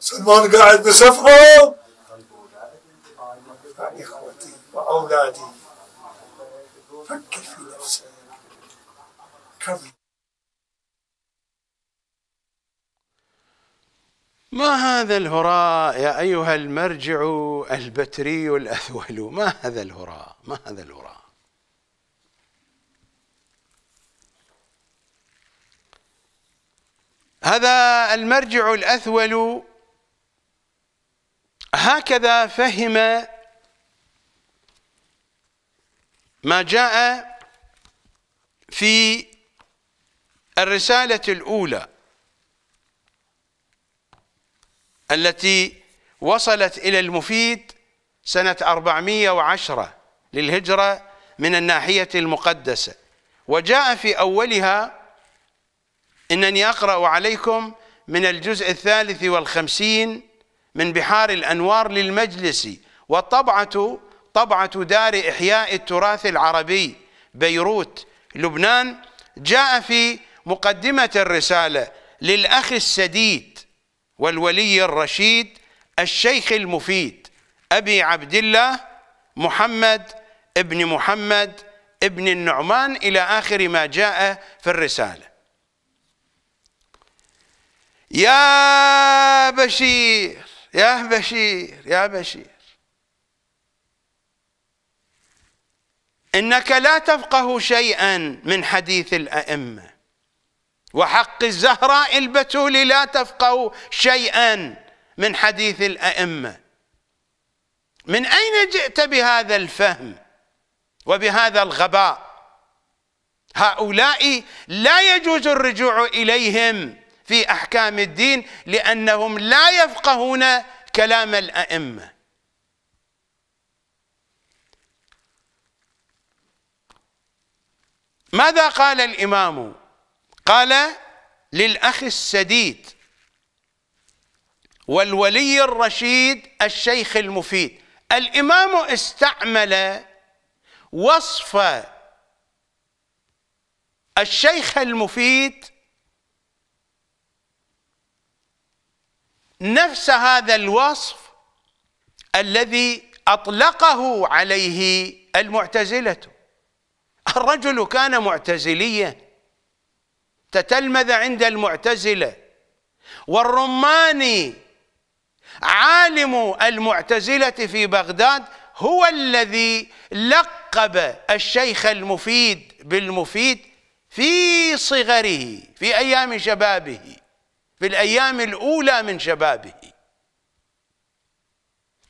سلمان قاعد بصفهم يا يعني إخوتي وأولادي فكر في نفسك ما هذا الهراء يا أيها المرجع البتري الأثول ما هذا الهراء ما هذا الهراء هذا المرجع الأثول هكذا فهم ما جاء في الرسالة الأولى التي وصلت إلى المفيد سنة 410 للهجرة من الناحية المقدسة وجاء في أولها إنني أقرأ عليكم من الجزء الثالث والخمسين من بحار الأنوار للمجلس والطبعة طبعة دار إحياء التراث العربي بيروت لبنان جاء في مقدمة الرسالة للأخ السديد والولي الرشيد الشيخ المفيد أبي عبد الله محمد ابن محمد ابن النعمان إلى آخر ما جاء في الرسالة يا بشير يا بشير يا بشير انك لا تفقه شيئا من حديث الائمه وحق الزهراء البتول لا تفقه شيئا من حديث الائمه من اين جئت بهذا الفهم وبهذا الغباء هؤلاء لا يجوز الرجوع اليهم في احكام الدين لانهم لا يفقهون كلام الائمه ماذا قال الإمام قال للأخ السديد والولي الرشيد الشيخ المفيد الإمام استعمل وصف الشيخ المفيد نفس هذا الوصف الذي أطلقه عليه المعتزلة الرجل كان معتزليا تتلمذ عند المعتزله والرماني عالم المعتزله في بغداد هو الذي لقب الشيخ المفيد بالمفيد في صغره في ايام شبابه في الايام الاولى من شبابه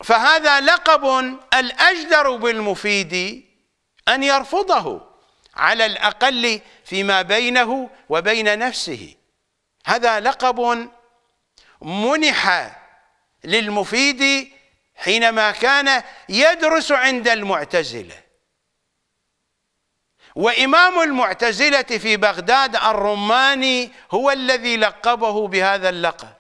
فهذا لقب الاجدر بالمفيد أن يرفضه على الأقل فيما بينه وبين نفسه هذا لقب منح للمفيد حينما كان يدرس عند المعتزلة وإمام المعتزلة في بغداد الرماني هو الذي لقبه بهذا اللقب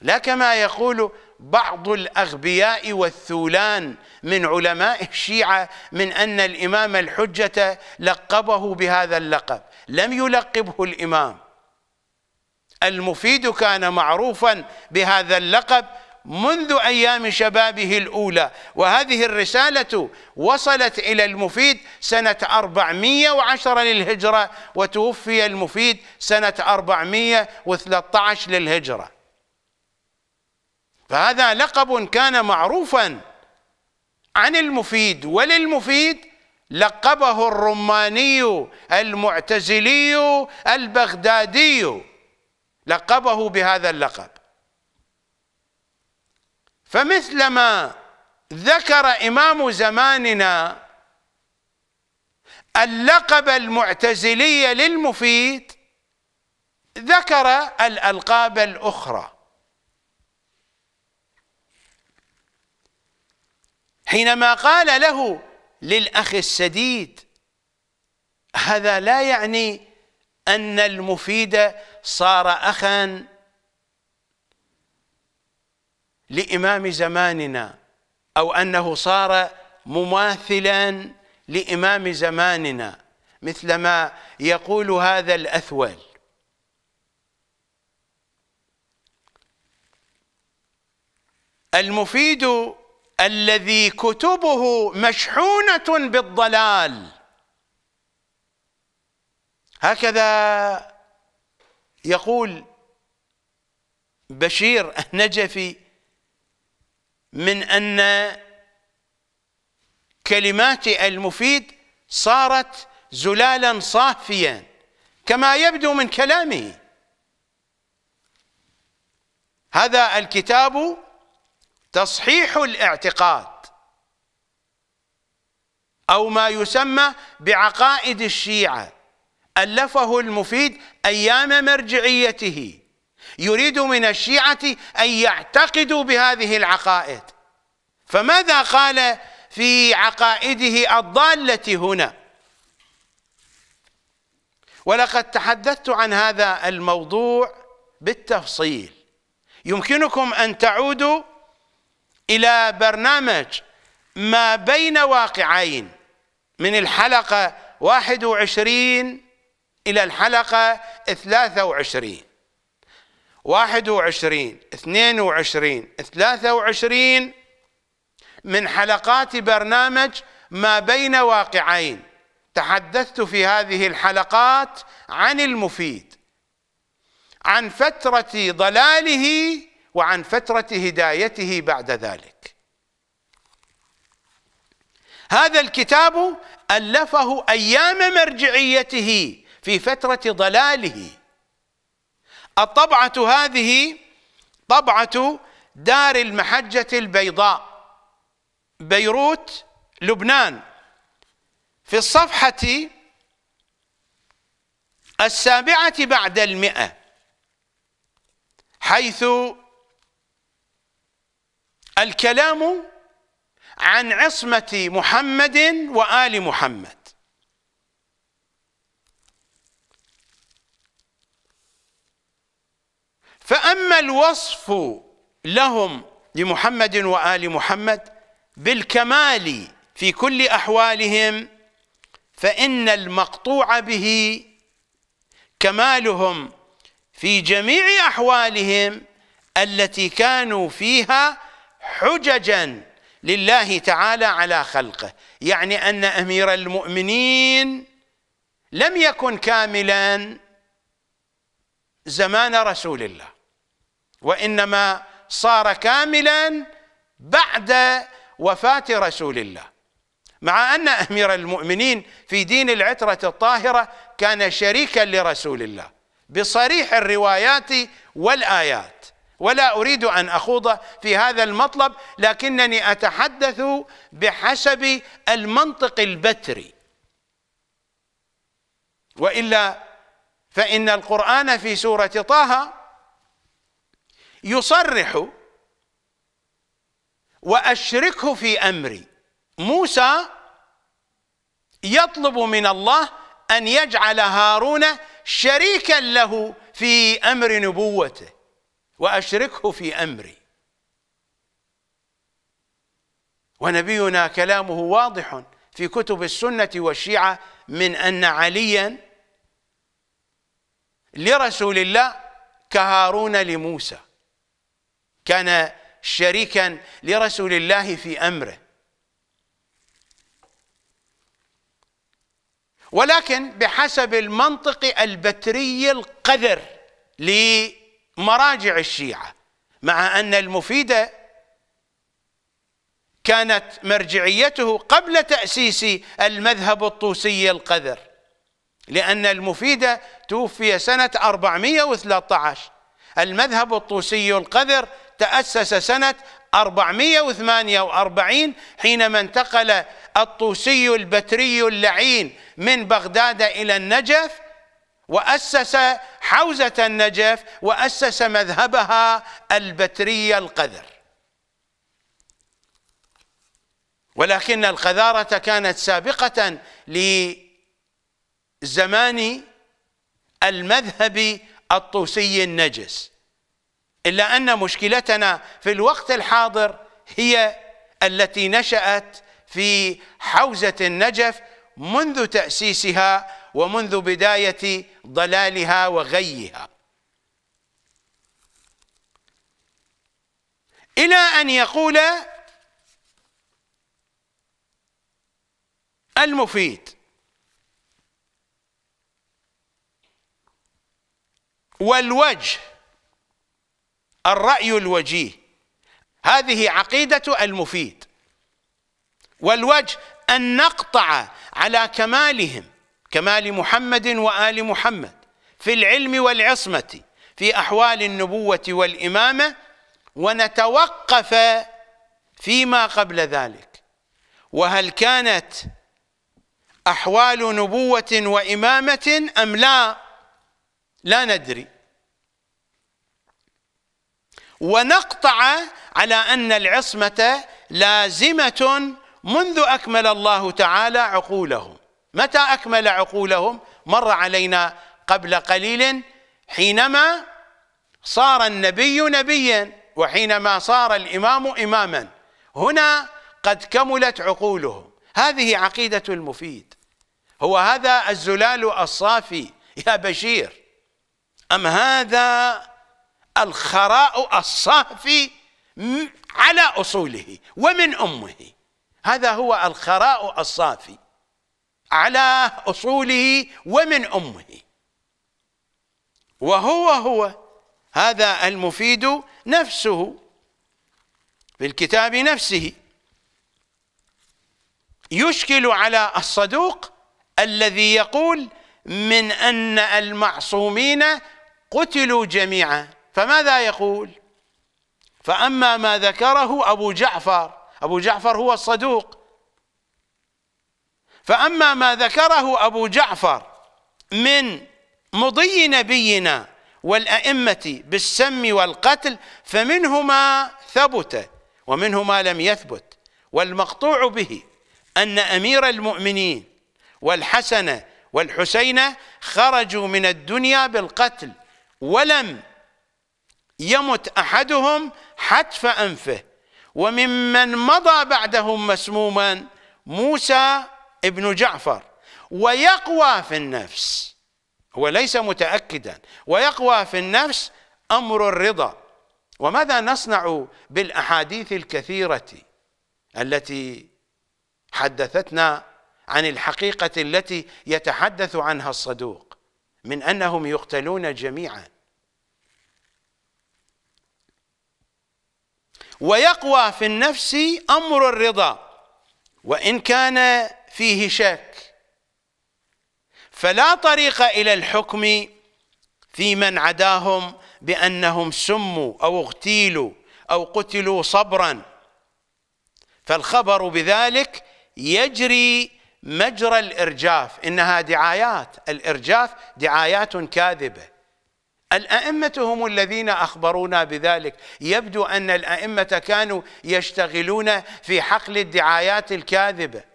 لا كما يقول بعض الأغبياء والثولان من علماء الشيعة من أن الإمام الحجة لقبه بهذا اللقب لم يلقبه الإمام المفيد كان معروفا بهذا اللقب منذ أيام شبابه الأولى وهذه الرسالة وصلت إلى المفيد سنة 410 للهجرة وتوفي المفيد سنة 413 للهجرة فهذا لقب كان معروفا عن المفيد وللمفيد لقبه الرماني المعتزلي البغدادي لقبه بهذا اللقب فمثلما ذكر إمام زماننا اللقب المعتزلي للمفيد ذكر الألقاب الأخرى حينما قال له للأخ السديد هذا لا يعني أن المفيد صار أخا لإمام زماننا أو أنه صار مماثلا لإمام زماننا مثلما يقول هذا الأثول المفيد الذي كتبه مشحونه بالضلال هكذا يقول بشير النجفي من ان كلمات المفيد صارت زلالا صافيا كما يبدو من كلامه هذا الكتاب تصحيح الاعتقاد أو ما يسمى بعقائد الشيعة ألفه المفيد أيام مرجعيته يريد من الشيعة أن يعتقدوا بهذه العقائد فماذا قال في عقائده الضالة هنا ولقد تحدثت عن هذا الموضوع بالتفصيل يمكنكم أن تعودوا إلى برنامج ما بين واقعين من الحلقة 21 إلى الحلقة 23 21 22 23 من حلقات برنامج ما بين واقعين تحدثت في هذه الحلقات عن المفيد عن فترة ضلاله وعن فترة هدايته بعد ذلك هذا الكتاب ألفه أيام مرجعيته في فترة ضلاله الطبعة هذه طبعة دار المحجة البيضاء بيروت لبنان في الصفحة السابعة بعد المئة حيث الكلام عن عصمة محمد وآل محمد فأما الوصف لهم لمحمد وآل محمد بالكمال في كل أحوالهم فإن المقطوع به كمالهم في جميع أحوالهم التي كانوا فيها حججا لله تعالى على خلقه يعني أن أمير المؤمنين لم يكن كاملا زمان رسول الله وإنما صار كاملا بعد وفاة رسول الله مع أن أمير المؤمنين في دين العترة الطاهرة كان شريكا لرسول الله بصريح الروايات والآيات ولا اريد ان اخوض في هذا المطلب لكنني اتحدث بحسب المنطق البتري والا فان القران في سوره طه يصرح واشركه في امري موسى يطلب من الله ان يجعل هارون شريكا له في امر نبوته واشركه في امري ونبينا كلامه واضح في كتب السنه والشيعه من ان عليا لرسول الله كهارون لموسى كان شريكا لرسول الله في امره ولكن بحسب المنطق البتري القذر لرسول مراجع الشيعة مع أن المفيد كانت مرجعيته قبل تأسيس المذهب الطوسي القذر لأن المفيد توفي سنة 413 المذهب الطوسي القذر تأسس سنة 448 حينما انتقل الطوسي البتري اللعين من بغداد إلى النجف وأسس حوزة النجف وأسس مذهبها البترية القذر ولكن القذارة كانت سابقة لزمان المذهب الطوسي النجس إلا أن مشكلتنا في الوقت الحاضر هي التي نشأت في حوزة النجف منذ تأسيسها ومنذ بداية ضلالها وغيها إلى أن يقول المفيد والوجه الرأي الوجيه هذه عقيدة المفيد والوجه أن نقطع على كمالهم كما لمحمد وآل محمد في العلم والعصمة في أحوال النبوة والإمامة ونتوقف فيما قبل ذلك وهل كانت أحوال نبوة وإمامة أم لا لا ندري ونقطع على أن العصمة لازمة منذ أكمل الله تعالى عقولهم متى أكمل عقولهم مر علينا قبل قليل حينما صار النبي نبيا وحينما صار الإمام إماما هنا قد كملت عقولهم هذه عقيدة المفيد هو هذا الزلال الصافي يا بشير أم هذا الخراء الصافي على أصوله ومن أمه هذا هو الخراء الصافي على أصوله ومن أمه وهو هو هذا المفيد نفسه في الكتاب نفسه يشكل على الصدوق الذي يقول من أن المعصومين قتلوا جميعا فماذا يقول فأما ما ذكره أبو جعفر أبو جعفر هو الصدوق فأما ما ذكره أبو جعفر من مضي نبينا والأئمة بالسم والقتل فمنهما ثبت ومنهما لم يثبت والمقطوع به أن أمير المؤمنين والحسن والحسين خرجوا من الدنيا بالقتل ولم يمت أحدهم حتف أنفه وممن مضى بعدهم مسموما موسى ابن جعفر ويقوى في النفس هو ليس متأكدا ويقوى في النفس أمر الرضا وماذا نصنع بالأحاديث الكثيرة التي حدثتنا عن الحقيقة التي يتحدث عنها الصدوق من أنهم يقتلون جميعا ويقوى في النفس أمر الرضا وإن كان فيه شك فلا طريق إلى الحكم في من عداهم بأنهم سموا أو اغتيلوا أو قتلوا صبرا فالخبر بذلك يجري مجرى الإرجاف إنها دعايات الإرجاف دعايات كاذبة الأئمة هم الذين أخبرونا بذلك يبدو أن الأئمة كانوا يشتغلون في حقل الدعايات الكاذبة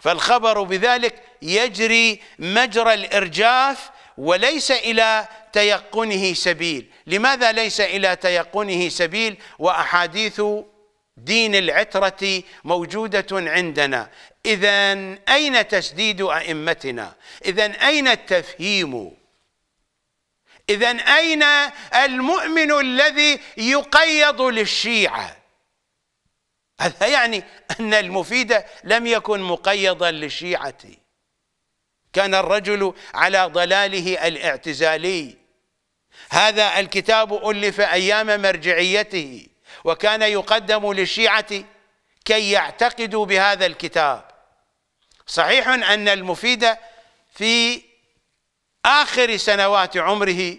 فالخبر بذلك يجري مجرى الإرجاف وليس إلى تيقنه سبيل لماذا ليس إلى تيقنه سبيل وأحاديث دين العترة موجودة عندنا إذا أين تسديد أئمتنا إذا أين التفهيم إذا أين المؤمن الذي يقيض للشيعة هذا يعني أن المفيد لم يكن مقيدا للشيعة كان الرجل على ضلاله الاعتزالي هذا الكتاب ألف أيام مرجعيته وكان يقدم للشيعة كي يعتقدوا بهذا الكتاب صحيح أن المفيد في آخر سنوات عمره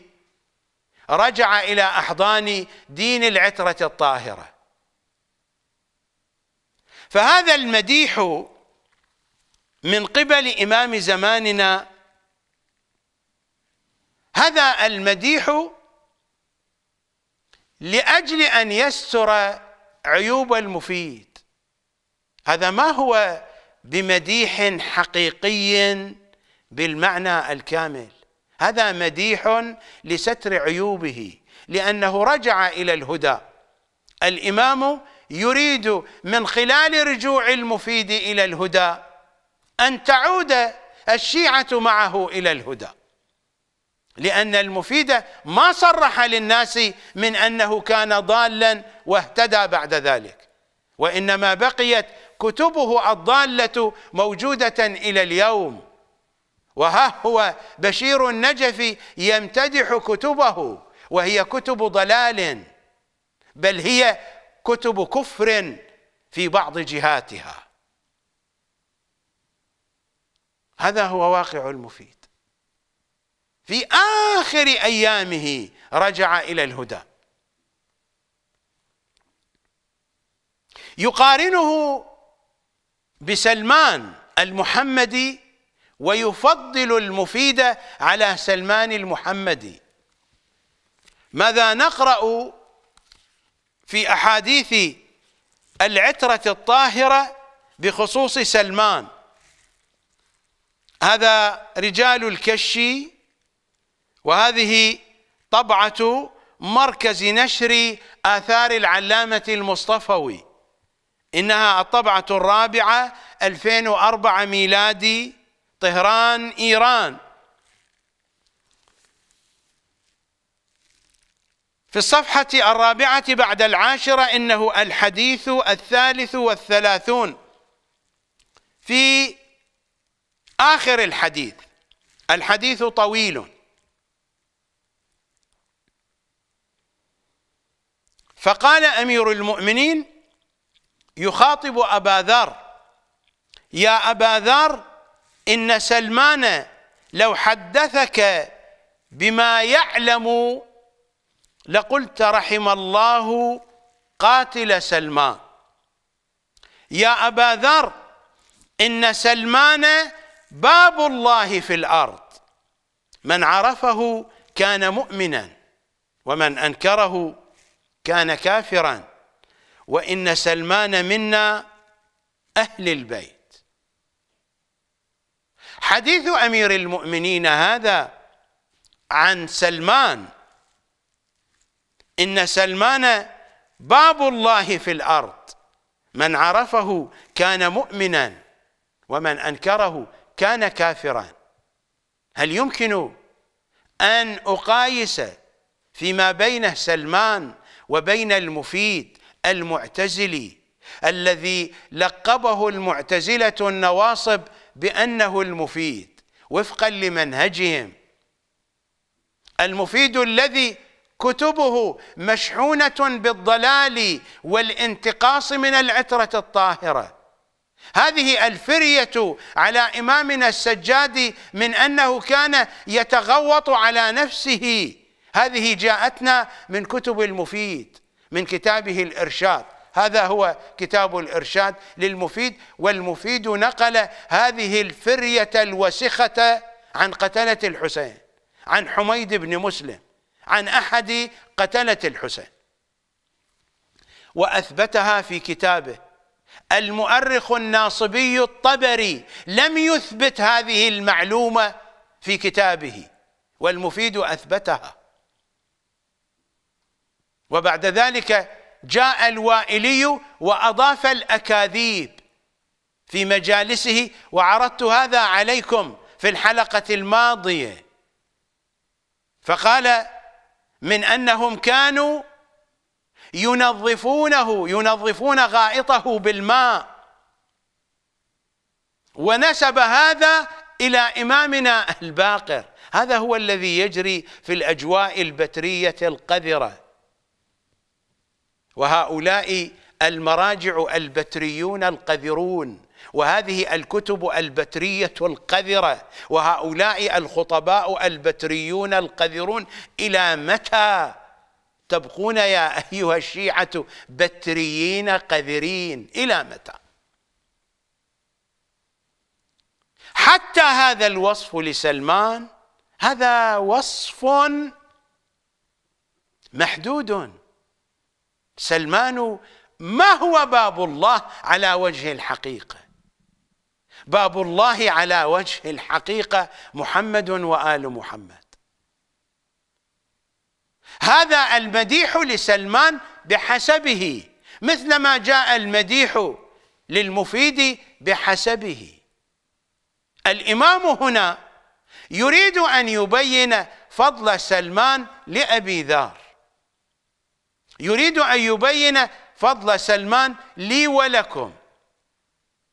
رجع إلى أحضان دين العترة الطاهرة فهذا المديح من قبل إمام زماننا هذا المديح لأجل أن يستر عيوب المفيد هذا ما هو بمديح حقيقي بالمعنى الكامل هذا مديح لستر عيوبه لأنه رجع إلى الهدى الإمام يريد من خلال رجوع المفيد إلى الهدى أن تعود الشيعة معه إلى الهدى لأن المفيد ما صرح للناس من أنه كان ضالا واهتدى بعد ذلك وإنما بقيت كتبه الضالة موجودة إلى اليوم وها هو بشير النجفي يمتدح كتبه وهي كتب ضلال بل هي كتب كفر في بعض جهاتها هذا هو واقع المفيد في آخر أيامه رجع إلى الهدى يقارنه بسلمان المحمدي ويفضل المفيد على سلمان المحمدي ماذا نقرأ في أحاديث العترة الطاهرة بخصوص سلمان هذا رجال الكشي وهذه طبعة مركز نشر آثار العلامة المصطفوي إنها الطبعة الرابعة 2004 ميلادي طهران إيران في الصفحة الرابعة بعد العاشرة إنه الحديث الثالث والثلاثون في آخر الحديث الحديث طويل فقال أمير المؤمنين يخاطب أبا ذر يا أبا ذر إن سلمان لو حدثك بما يعلم لقلت رحم الله قاتل سلمان يا أبا ذر إن سلمان باب الله في الأرض من عرفه كان مؤمنا ومن أنكره كان كافرا وإن سلمان منا أهل البيت حديث أمير المؤمنين هذا عن سلمان إن سلمان باب الله في الأرض من عرفه كان مؤمنا ومن أنكره كان كافرا هل يمكن أن أقايس فيما بين سلمان وبين المفيد المعتزلي الذي لقبه المعتزلة النواصب بأنه المفيد وفقا لمنهجهم المفيد الذي كتبه مشحونه بالضلال والانتقاص من العتره الطاهره هذه الفريه على امامنا السجاد من انه كان يتغوط على نفسه هذه جاءتنا من كتب المفيد من كتابه الارشاد هذا هو كتاب الارشاد للمفيد والمفيد نقل هذه الفريه الوسخه عن قتله الحسين عن حميد بن مسلم عن أحد قتلة الحسين وأثبتها في كتابه المؤرخ الناصبي الطبري لم يثبت هذه المعلومة في كتابه والمفيد أثبتها وبعد ذلك جاء الوائلي وأضاف الأكاذيب في مجالسه وعرضت هذا عليكم في الحلقة الماضية فقال من انهم كانوا ينظفونه ينظفون غائطه بالماء ونسب هذا الى امامنا الباقر هذا هو الذي يجري في الاجواء البتريه القذره وهؤلاء المراجع البتريون القذرون وهذه الكتب البترية القذرة وهؤلاء الخطباء البتريون القذرون إلى متى تبقون يا أيها الشيعة بتريين قذرين إلى متى حتى هذا الوصف لسلمان هذا وصف محدود سلمان ما هو باب الله على وجه الحقيقه باب الله على وجه الحقيقة محمد وآل محمد هذا المديح لسلمان بحسبه مثلما جاء المديح للمفيد بحسبه الإمام هنا يريد أن يبين فضل سلمان لأبي ذار يريد أن يبين فضل سلمان لي ولكم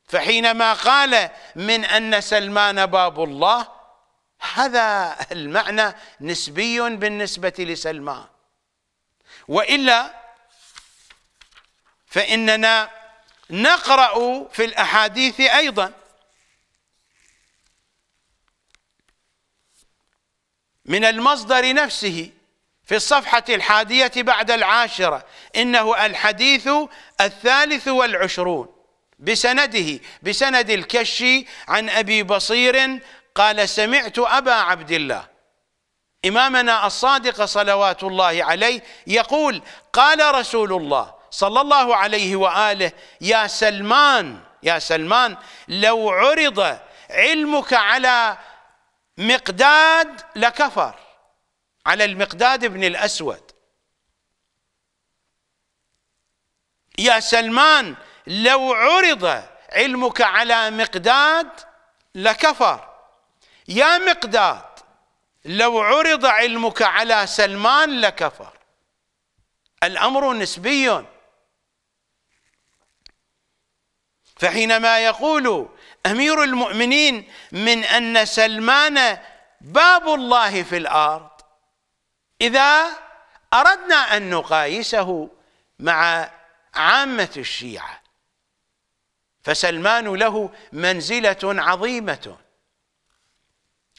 فحينما قال من أن سلمان باب الله هذا المعنى نسبي بالنسبة لسلمان وإلا فإننا نقرأ في الأحاديث أيضا من المصدر نفسه في الصفحة الحادية بعد العاشرة إنه الحديث الثالث والعشرون بسنده بسند الكشي عن أبي بصير قال سمعت أبا عبد الله إمامنا الصادق صلوات الله عليه يقول قال رسول الله صلى الله عليه وآله يا سلمان يا سلمان لو عرض علمك على مقداد لكفر على المقداد بن الأسود يا سلمان لو عرض علمك على مقداد لكفر يا مقداد لو عرض علمك على سلمان لكفر الأمر نسبي فحينما يقول أمير المؤمنين من أن سلمان باب الله في الأرض إذا أردنا أن نقايسه مع عامة الشيعة فسلمان له منزلة عظيمة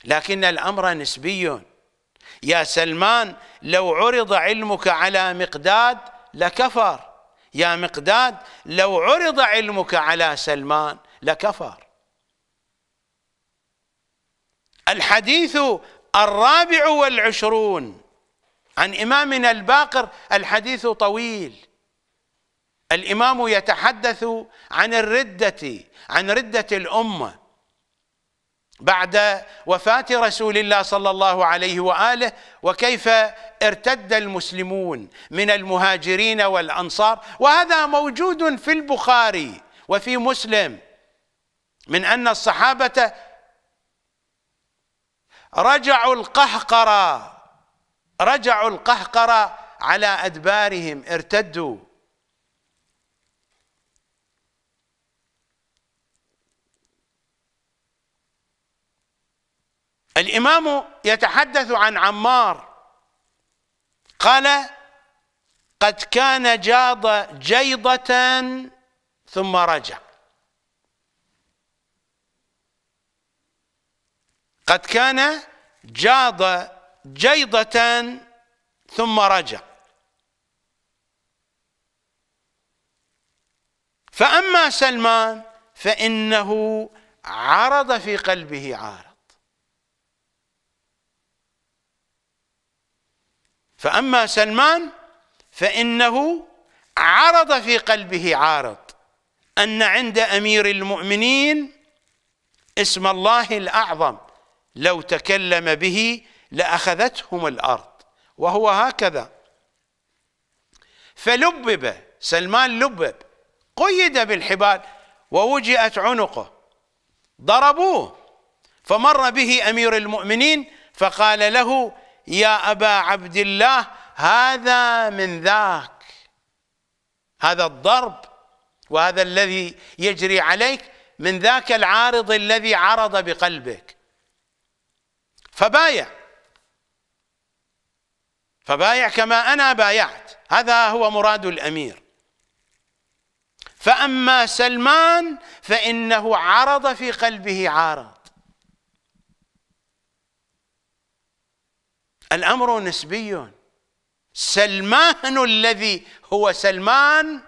لكن الأمر نسبي يا سلمان لو عرض علمك على مقداد لكفر يا مقداد لو عرض علمك على سلمان لكفر الحديث الرابع والعشرون عن إمامنا الباقر الحديث طويل الإمام يتحدث عن الردة عن ردة الأمة بعد وفاة رسول الله صلى الله عليه وآله وكيف ارتد المسلمون من المهاجرين والأنصار وهذا موجود في البخاري وفي مسلم من أن الصحابة رجعوا القهقرة رجعوا القهقرة على أدبارهم ارتدوا الإمام يتحدث عن عمار قال قد كان جاض جيضة ثم رجع قد كان جاض جيضة ثم رجع فأما سلمان فإنه عرض في قلبه عار فأما سلمان فإنه عرض في قلبه عارض أن عند أمير المؤمنين اسم الله الأعظم لو تكلم به لأخذتهم الأرض وهو هكذا فلبب سلمان لبب قيد بالحبال ووجئت عنقه ضربوه فمر به أمير المؤمنين فقال له يا أبا عبد الله هذا من ذاك هذا الضرب وهذا الذي يجري عليك من ذاك العارض الذي عرض بقلبك فبايع فبايع كما أنا بايعت هذا هو مراد الأمير فأما سلمان فإنه عرض في قلبه عارض الأمر نسبي سلمان الذي هو سلمان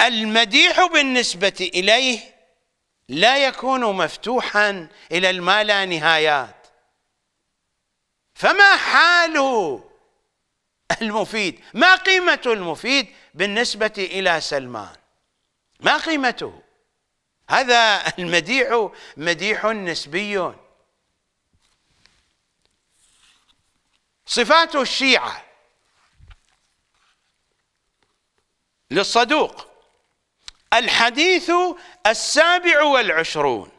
المديح بالنسبة إليه لا يكون مفتوحا إلى المال نهايات فما حال المفيد ما قيمة المفيد بالنسبة إلى سلمان ما قيمته هذا المديح مديح نسبي صفات الشيعة للصدوق الحديث السابع والعشرون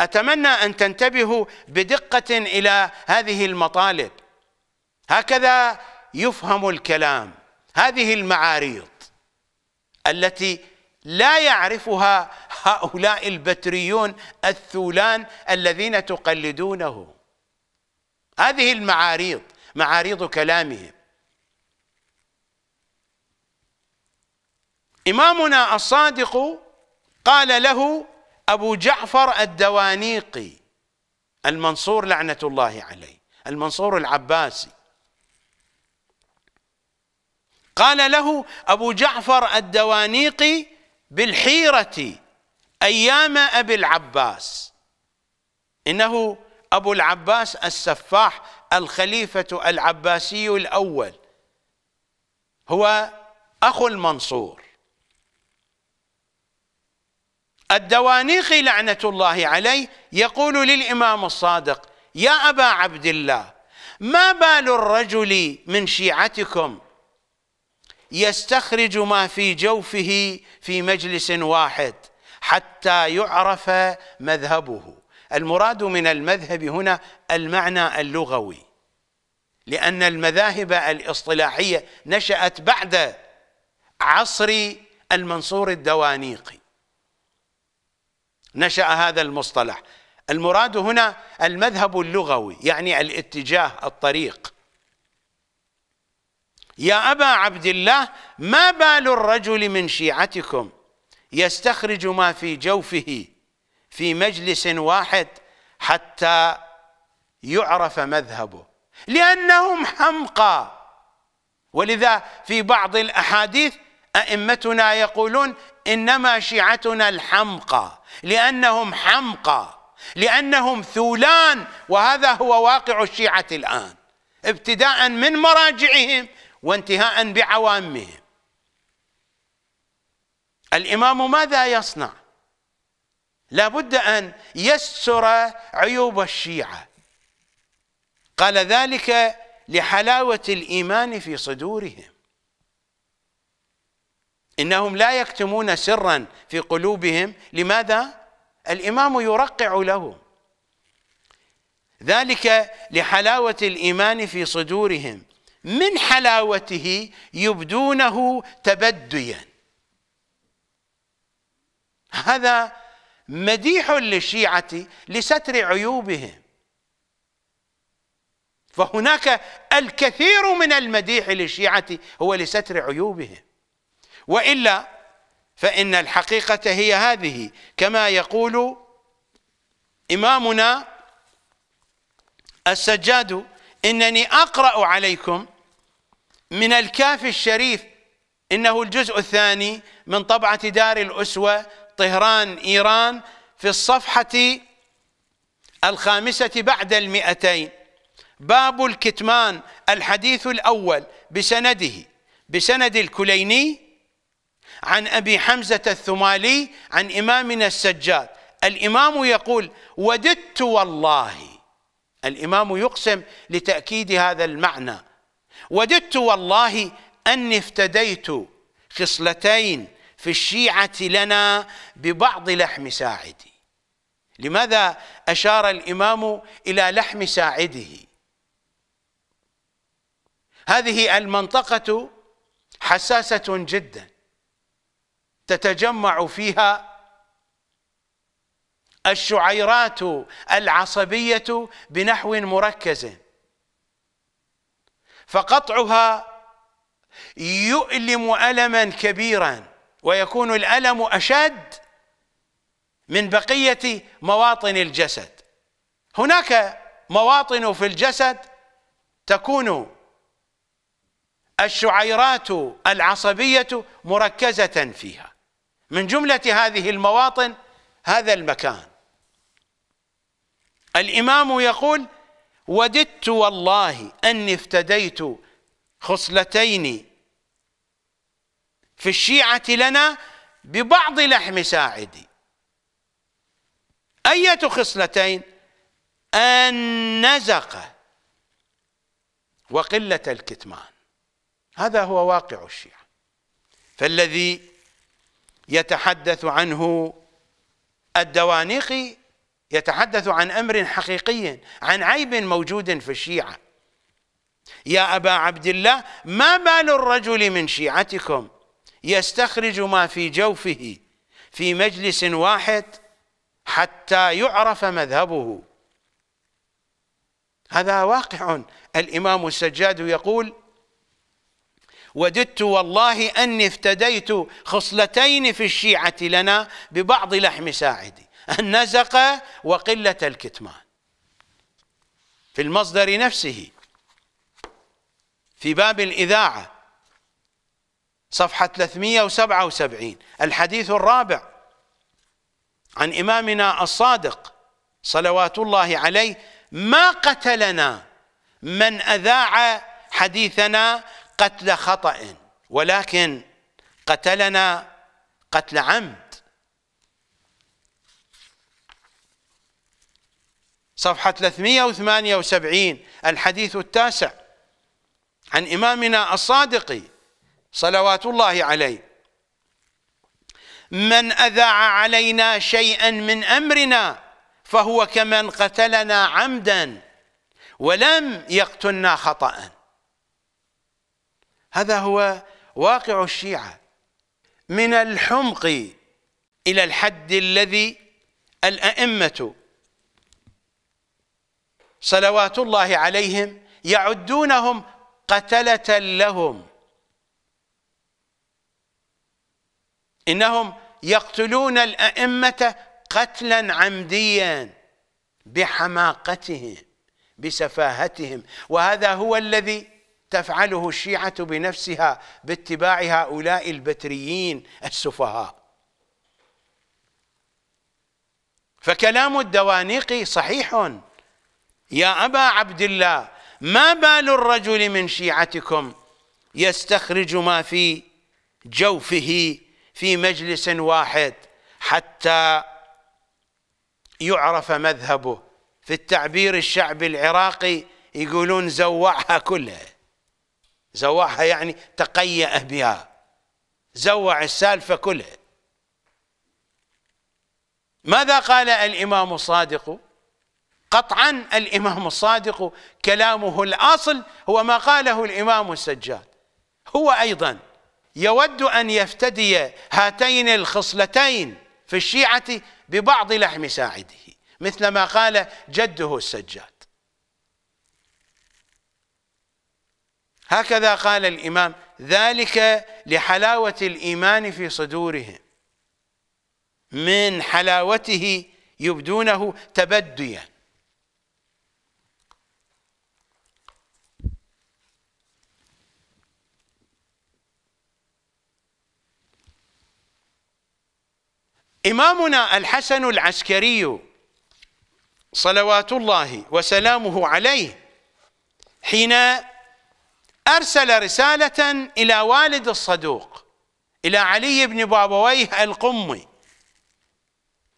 أتمنى أن تنتبهوا بدقة إلى هذه المطالب هكذا يفهم الكلام هذه المعاريض التي لا يعرفها هؤلاء البتريون الثولان الذين تقلدونه هذه المعاريض معاريض كلامهم إمامنا الصادق قال له أبو جعفر الدوانيقي المنصور لعنة الله عليه المنصور العباسي قال له أبو جعفر الدوانيقي بالحيرة أيام أبي العباس إنه أبو العباس السفاح الخليفة العباسي الأول هو أخو المنصور الدوانيقي لعنة الله عليه يقول للإمام الصادق يا أبا عبد الله ما بال الرجل من شيعتكم يستخرج ما في جوفه في مجلس واحد حتى يعرف مذهبه المراد من المذهب هنا المعنى اللغوي لأن المذاهب الاصطلاحية نشأت بعد عصر المنصور الدوانيقي نشأ هذا المصطلح المراد هنا المذهب اللغوي يعني الاتجاه الطريق يا أبا عبد الله ما بال الرجل من شيعتكم يستخرج ما في جوفه في مجلس واحد حتى يعرف مذهبه لأنهم حمقى ولذا في بعض الأحاديث أئمتنا يقولون إنما شيعتنا الحمقى لأنهم حمقى لأنهم ثولان وهذا هو واقع الشيعة الآن ابتداء من مراجعهم وانتهاء بعوامهم الإمام ماذا يصنع لابد أن يستر عيوب الشيعة قال ذلك لحلاوة الإيمان في صدورهم إنهم لا يكتمون سرا في قلوبهم لماذا؟ الإمام يرقع لهم ذلك لحلاوة الإيمان في صدورهم من حلاوته يبدونه تبديا هذا مديح للشيعة لستر عيوبهم فهناك الكثير من المديح للشيعة هو لستر عيوبهم وإلا فإن الحقيقة هي هذه كما يقول إمامنا السجاد إنني أقرأ عليكم من الكاف الشريف إنه الجزء الثاني من طبعة دار الأسوة طهران إيران في الصفحة الخامسة بعد المئتين باب الكتمان الحديث الأول بسنده بسند الكليني عن أبي حمزة الثمالي عن إمامنا السجاد الإمام يقول وددت والله الإمام يقسم لتأكيد هذا المعنى وددت والله أني افتديت خصلتين في الشيعة لنا ببعض لحم ساعدي لماذا أشار الإمام إلى لحم ساعده هذه المنطقة حساسة جدا تتجمع فيها الشعيرات العصبية بنحو مركز فقطعها يؤلم ألما كبيرا ويكون الألم أشد من بقية مواطن الجسد هناك مواطن في الجسد تكون الشعيرات العصبية مركزة فيها من جملة هذه المواطن هذا المكان الإمام يقول وددت والله أني افتديت خصلتين في الشيعة لنا ببعض لحم ساعدي أية خصلتين النزقة وقلة الكتمان هذا هو واقع الشيعة فالذي يتحدث عنه الدوانيقي يتحدث عن أمر حقيقي عن عيب موجود في الشيعة يا أبا عبد الله ما بال الرجل من شيعتكم يستخرج ما في جوفه في مجلس واحد حتى يعرف مذهبه هذا واقع الإمام السجاد يقول وددت والله أني افتديت خصلتين في الشيعة لنا ببعض لحم ساعدي النزقة وقلة الكتمان في المصدر نفسه في باب الإذاعة صفحة 377 الحديث الرابع عن إمامنا الصادق صلوات الله عليه ما قتلنا من أذاع حديثنا قتل خطأ ولكن قتلنا قتل عمد صفحة 378 الحديث التاسع عن إمامنا الصادق صلوات الله عليه من أذاع علينا شيئا من أمرنا فهو كمن قتلنا عمدا ولم يقتلنا خطأ هذا هو واقع الشيعة من الحمق إلى الحد الذي الأئمة صلوات الله عليهم يعدونهم قتلة لهم إنهم يقتلون الأئمة قتلا عمديا بحماقتهم بسفاهتهم وهذا هو الذي تفعله الشيعة بنفسها باتباع هؤلاء البتريين السفهاء فكلام الدوانيقي صحيح يا أبا عبد الله ما بال الرجل من شيعتكم يستخرج ما في جوفه في مجلس واحد حتى يعرف مذهبه في التعبير الشعبي العراقي يقولون زوعها كلها زوعها يعني تقيأ بها زوع السالفة كلها ماذا قال الإمام الصادق قطعا الإمام الصادق كلامه الأصل هو ما قاله الإمام السجاد هو أيضا يود أن يفتدي هاتين الخصلتين في الشيعة ببعض لحم ساعده مثل ما قال جده السجاد هكذا قال الإمام ذلك لحلاوة الإيمان في صدورهم من حلاوته يبدونه تبديا إمامنا الحسن العسكري صلوات الله وسلامه عليه حين أرسل رسالة إلى والد الصدوق إلى علي بن بابويه القمي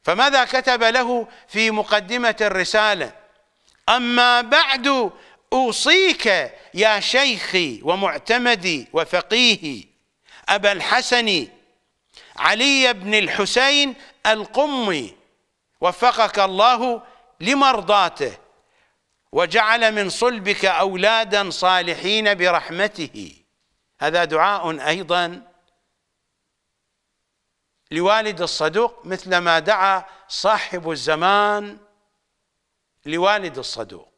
فماذا كتب له في مقدمة الرسالة أما بعد أوصيك يا شيخي ومعتمدي وفقيهي أبا الحسن علي بن الحسين القمي وفقك الله لمرضاته وجعل من صلبك أولادا صالحين برحمته هذا دعاء أيضا لوالد الصدوق مثل ما دعا صاحب الزمان لوالد الصدوق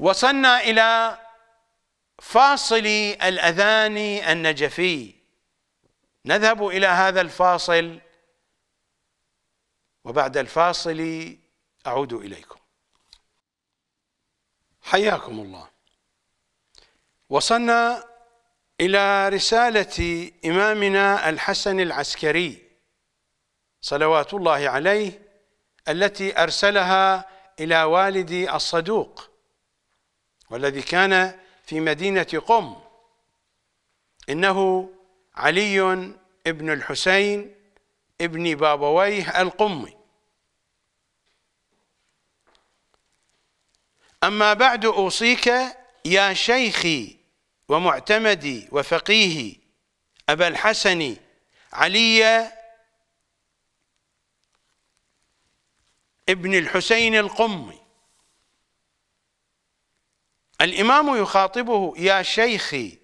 وصلنا إلى فاصل الأذان النجفي نذهب إلى هذا الفاصل وبعد الفاصل أعود إليكم حياكم الله وصلنا إلى رسالة إمامنا الحسن العسكري صلوات الله عليه التي أرسلها إلى والدي الصدوق والذي كان في مدينة قم إنه علي ابن الحسين ابن بابويه القمي أما بعد أوصيك يا شيخي ومعتمدي وفقيهي أبا الحسن علي ابن الحسين القمي الإمام يخاطبه يا شيخي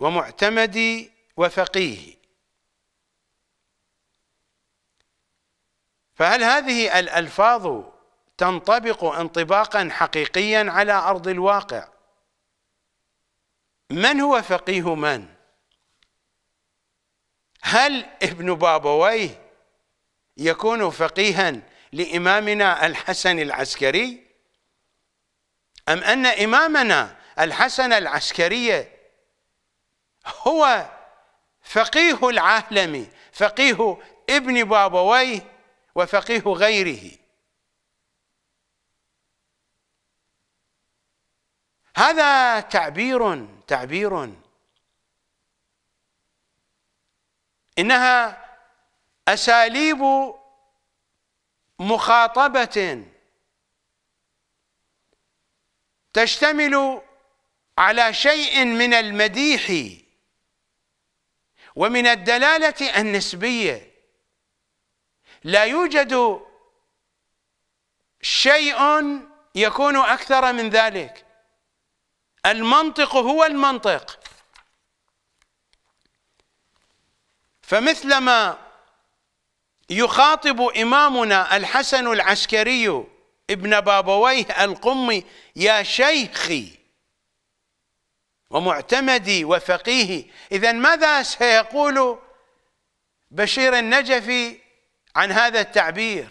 ومعتمدي وفقيهي فهل هذه الألفاظ تنطبق انطباقا حقيقيا على أرض الواقع من هو فقيه من هل ابن بابويه يكون فقيها لإمامنا الحسن العسكري أم أن إمامنا الحسن العسكرية هو فقيه العالم فقيه ابن بابويه وفقيه غيره هذا تعبير تعبير إنها أساليب مخاطبة تشتمل على شيء من المديح ومن الدلالة النسبية لا يوجد شيء يكون أكثر من ذلك المنطق هو المنطق فمثلما يخاطب إمامنا الحسن العسكري ابن بابويه القمي يا شيخي ومعتمدي وفقيهي إذا ماذا سيقول بشير النجفي عن هذا التعبير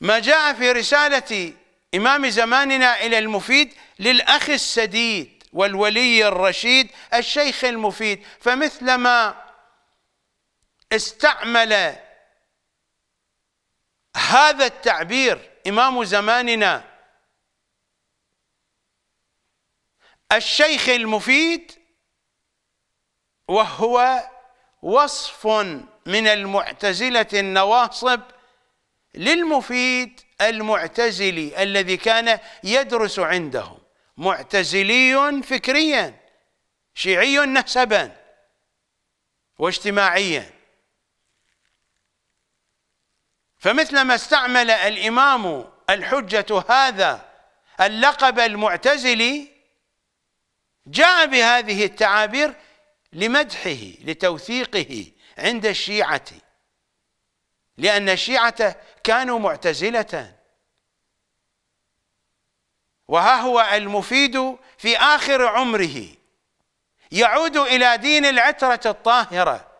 ما جاء في رسالة إمام زماننا إلى المفيد للأخ السديد والولي الرشيد الشيخ المفيد فمثلما استعمل هذا التعبير إمام زماننا الشيخ المفيد وهو وصف من المعتزلة النواصب للمفيد المعتزلي الذي كان يدرس عندهم معتزلي فكريا شيعي نسبا واجتماعيا فمثلما استعمل الإمام الحجة هذا اللقب المعتزلي جاء بهذه التعابير لمدحه لتوثيقه عند الشيعة لأن الشيعة كانوا معتزلة وها هو المفيد في آخر عمره يعود إلى دين العترة الطاهرة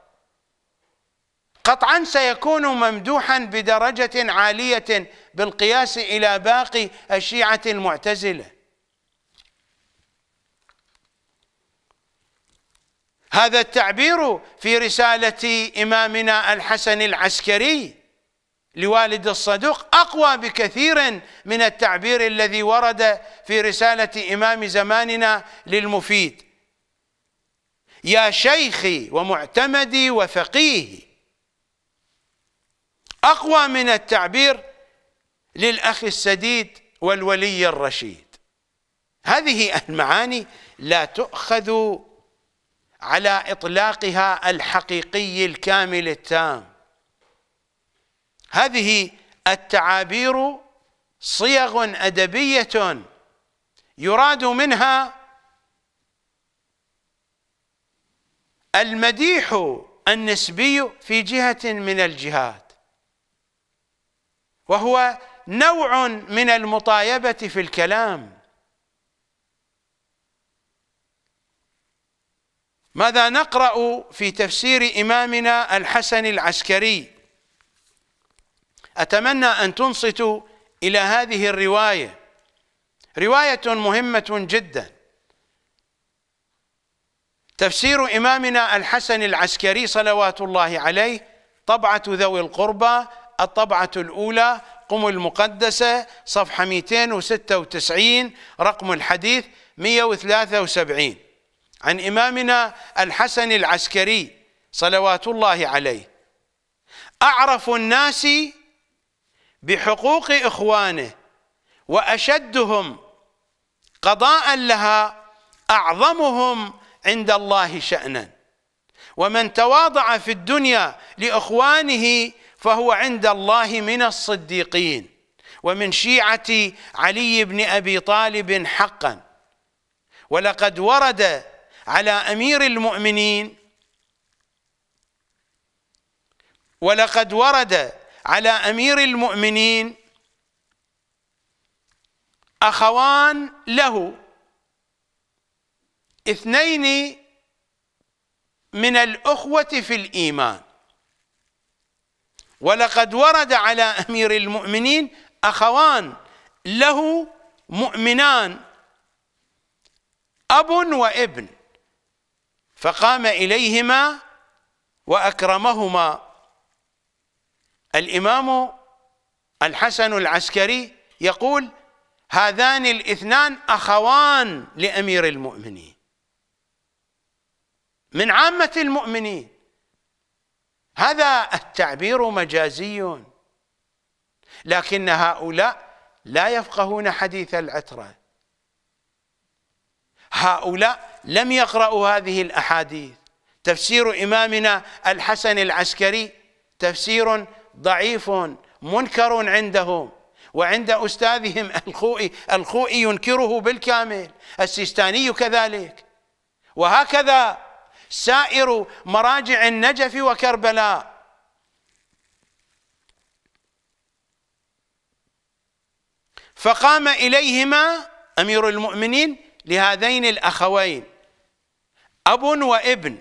قطعا سيكون ممدوحا بدرجة عالية بالقياس إلى باقي الشيعة المعتزلة هذا التعبير في رسالة إمامنا الحسن العسكري لوالد الصدوق أقوى بكثير من التعبير الذي ورد في رسالة إمام زماننا للمفيد يا شيخي ومعتمدي وفقيهي أقوى من التعبير للأخ السديد والولي الرشيد هذه المعاني لا تؤخذ على إطلاقها الحقيقي الكامل التام هذه التعابير صيغ أدبية يراد منها المديح النسبي في جهة من الجهات وهو نوع من المطايبة في الكلام ماذا نقرأ في تفسير إمامنا الحسن العسكري أتمنى أن تنصتوا إلى هذه الرواية رواية مهمة جدا تفسير إمامنا الحسن العسكري صلوات الله عليه طبعة ذوي القربى الطبعة الأولى قم المقدسة صفحة 296 رقم الحديث 173 عن إمامنا الحسن العسكري صلوات الله عليه أعرف الناس بحقوق إخوانه وأشدهم قضاء لها أعظمهم عند الله شأنا ومن تواضع في الدنيا لإخوانه فهو عند الله من الصديقين ومن شيعة علي بن أبي طالب حقا ولقد ورد على أمير المؤمنين ولقد ورد على أمير المؤمنين أخوان له اثنين من الأخوة في الإيمان ولقد ورد على أمير المؤمنين أخوان له مؤمنان أب وابن فقام إليهما وأكرمهما الإمام الحسن العسكري يقول هذان الاثنان أخوان لأمير المؤمنين من عامة المؤمنين هذا التعبير مجازي لكن هؤلاء لا يفقهون حديث العترة هؤلاء لم يقرأوا هذه الأحاديث تفسير إمامنا الحسن العسكري تفسير ضعيف منكر عندهم وعند أستاذهم الخوئي الخوئي ينكره بالكامل السيستاني كذلك وهكذا سائر مراجع النجف وكربلاء فقام إليهما أمير المؤمنين لهذين الأخوين أب وابن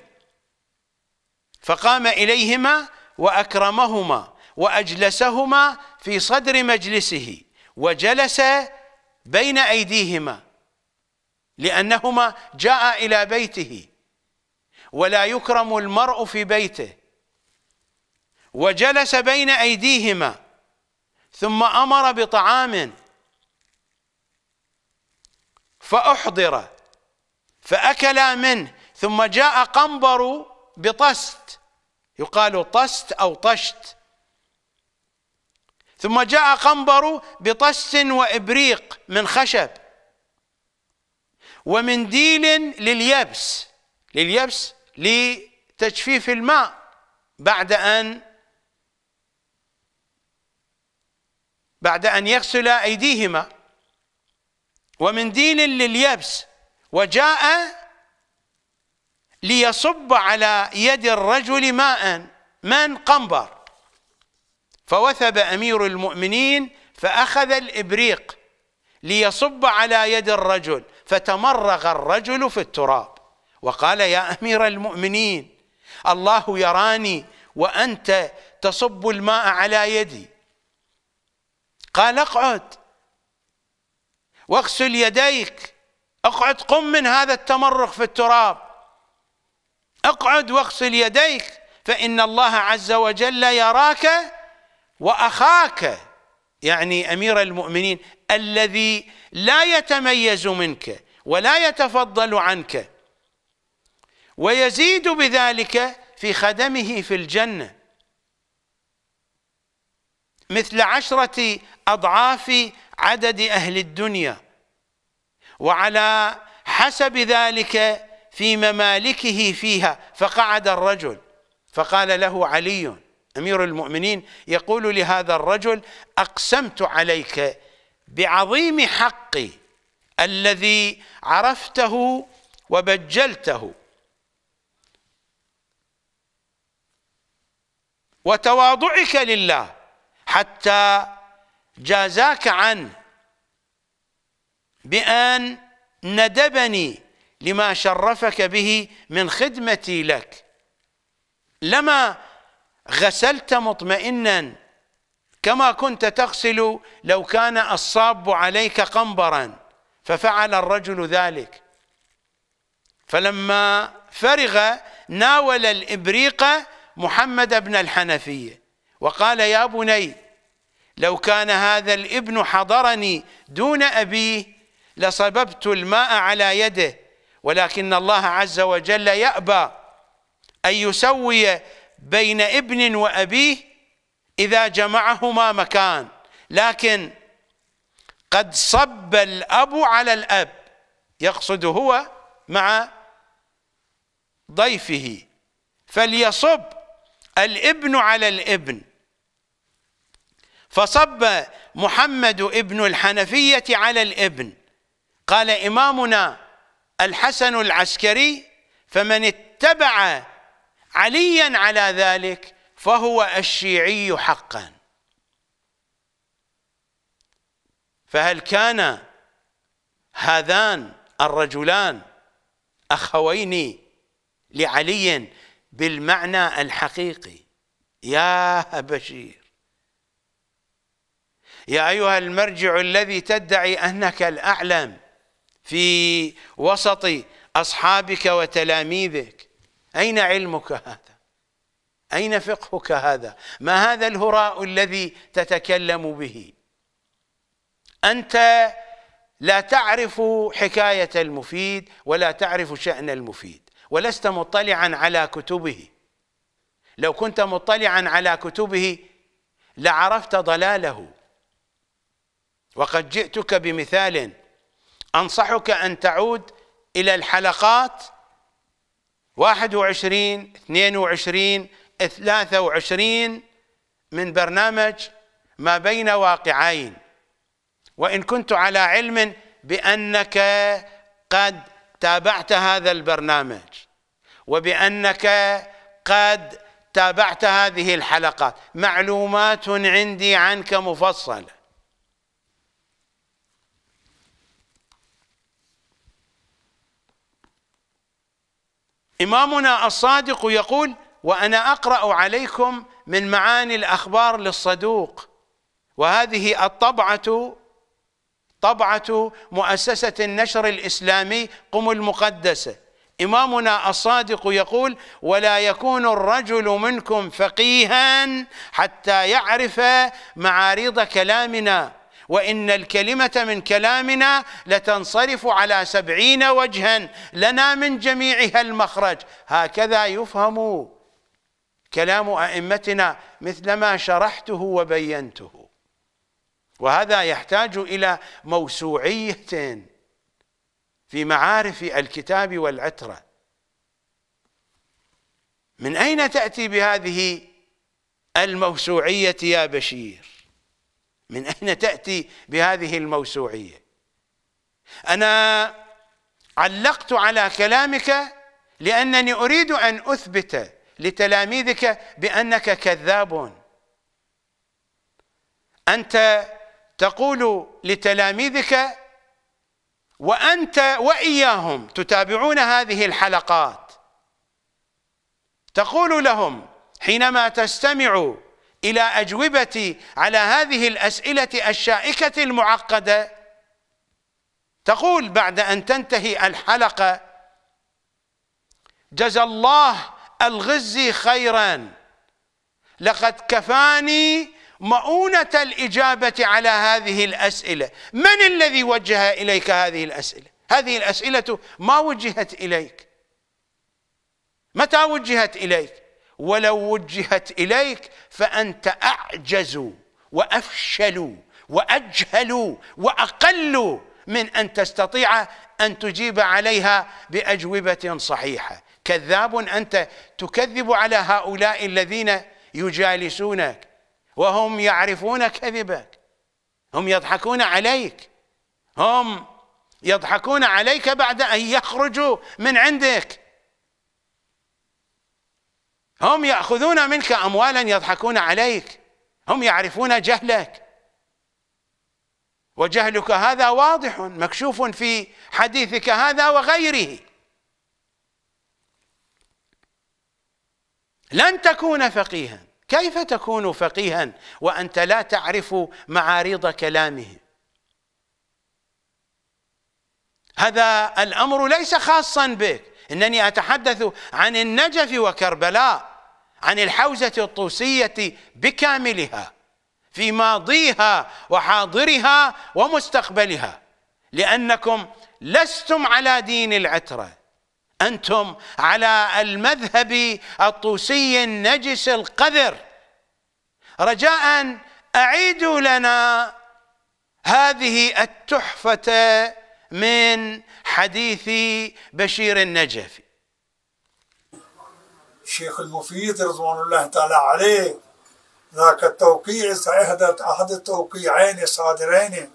فقام إليهما وأكرمهما وأجلسهما في صدر مجلسه وجلس بين أيديهما لأنهما جاء إلى بيته ولا يكرم المرء في بيته وجلس بين أيديهما ثم أمر بطعام فأحضر فأكلا منه ثم جاء قنبر بطست يقال طست أو طشت ثم جاء قنبر بطست وإبريق من خشب ومنديل لليبس لليبس لتجفيف الماء بعد أن بعد أن يغسل أيديهما ومنديل لليبس وجاء ليصب على يد الرجل ماء من قنبر فوثب أمير المؤمنين فأخذ الإبريق ليصب على يد الرجل فتمرغ الرجل في التراب وقال يا امير المؤمنين الله يراني وانت تصب الماء على يدي قال اقعد واغسل يديك اقعد قم من هذا التمرق في التراب اقعد واغسل يديك فان الله عز وجل يراك واخاك يعني امير المؤمنين الذي لا يتميز منك ولا يتفضل عنك ويزيد بذلك في خدمه في الجنة مثل عشرة أضعاف عدد أهل الدنيا وعلى حسب ذلك في ممالكه فيها فقعد الرجل فقال له علي أمير المؤمنين يقول لهذا الرجل أقسمت عليك بعظيم حقي الذي عرفته وبجلته وتواضعك لله حتى جازاك عنه بأن ندبني لما شرفك به من خدمتي لك لما غسلت مطمئنا كما كنت تغسل لو كان الصاب عليك قنبرا ففعل الرجل ذلك فلما فرغ ناول الإبريق محمد بن الحنفية وقال يا بني لو كان هذا الابن حضرني دون أبيه لصببت الماء على يده ولكن الله عز وجل يأبى أن يسوي بين ابن وأبيه إذا جمعهما مكان لكن قد صب الأب على الأب يقصد هو مع ضيفه فليصب الابن على الابن فصب محمد ابن الحنفية على الابن قال إمامنا الحسن العسكري فمن اتبع عليا على ذلك فهو الشيعي حقا فهل كان هذان الرجلان أخوين لعلي بالمعنى الحقيقي يا بشير يا أيها المرجع الذي تدعي أنك الأعلم في وسط أصحابك وتلاميذك أين علمك هذا أين فقهك هذا ما هذا الهراء الذي تتكلم به أنت لا تعرف حكاية المفيد ولا تعرف شأن المفيد ولست مطلعا على كتبه لو كنت مطلعا على كتبه لعرفت ضلاله وقد جئتك بمثال أنصحك أن تعود إلى الحلقات 21 22 23 من برنامج ما بين واقعين وإن كنت على علم بأنك قد تابعت هذا البرنامج وبأنك قد تابعت هذه الحلقات معلومات عندي عنك مفصله إمامنا الصادق يقول وأنا أقرأ عليكم من معاني الأخبار للصدوق وهذه الطبعة طبعة مؤسسة النشر الإسلامي قم المقدسة إمامنا الصادق يقول ولا يكون الرجل منكم فقيها حتى يعرف معارض كلامنا وإن الكلمة من كلامنا لتنصرف على سبعين وجها لنا من جميعها المخرج هكذا يفهم كلام أئمتنا مثلما شرحته وبينته وهذا يحتاج إلى موسوعية في معارف الكتاب والعترة من أين تأتي بهذه الموسوعية يا بشير من أين تأتي بهذه الموسوعية أنا علقت على كلامك لأنني أريد أن أثبت لتلاميذك بأنك كذاب أنت تقول لتلاميذك وأنت وإياهم تتابعون هذه الحلقات تقول لهم حينما تستمع إلى أجوبتي على هذه الأسئلة الشائكة المعقدة تقول بعد أن تنتهي الحلقة جزى الله الغزي خيرا لقد كفاني مؤونة الإجابة على هذه الأسئلة من الذي وجه إليك هذه الأسئلة هذه الأسئلة ما وجهت إليك متى وجهت إليك ولو وجهت إليك فأنت أعجز وأفشل وأجهل وأقل من أن تستطيع أن تجيب عليها بأجوبة صحيحة كذاب أنت تكذب على هؤلاء الذين يجالسونك وهم يعرفون كذبك هم يضحكون عليك هم يضحكون عليك بعد ان يخرجوا من عندك هم ياخذون منك اموالا يضحكون عليك هم يعرفون جهلك وجهلك هذا واضح مكشوف في حديثك هذا وغيره لن تكون فقيها كيف تكون فقيها وانت لا تعرف معارض كلامه هذا الامر ليس خاصا بك انني اتحدث عن النجف وكربلاء عن الحوزه الطوسيه بكاملها في ماضيها وحاضرها ومستقبلها لانكم لستم على دين العتره أنتم على المذهب الطوسي النجس القذر رجاء أعيدوا لنا هذه التحفة من حديث بشير النجفي الشيخ المفيد رضوان الله تعالى عليه ذاك التوقيع أحد التوقيعين الصادرين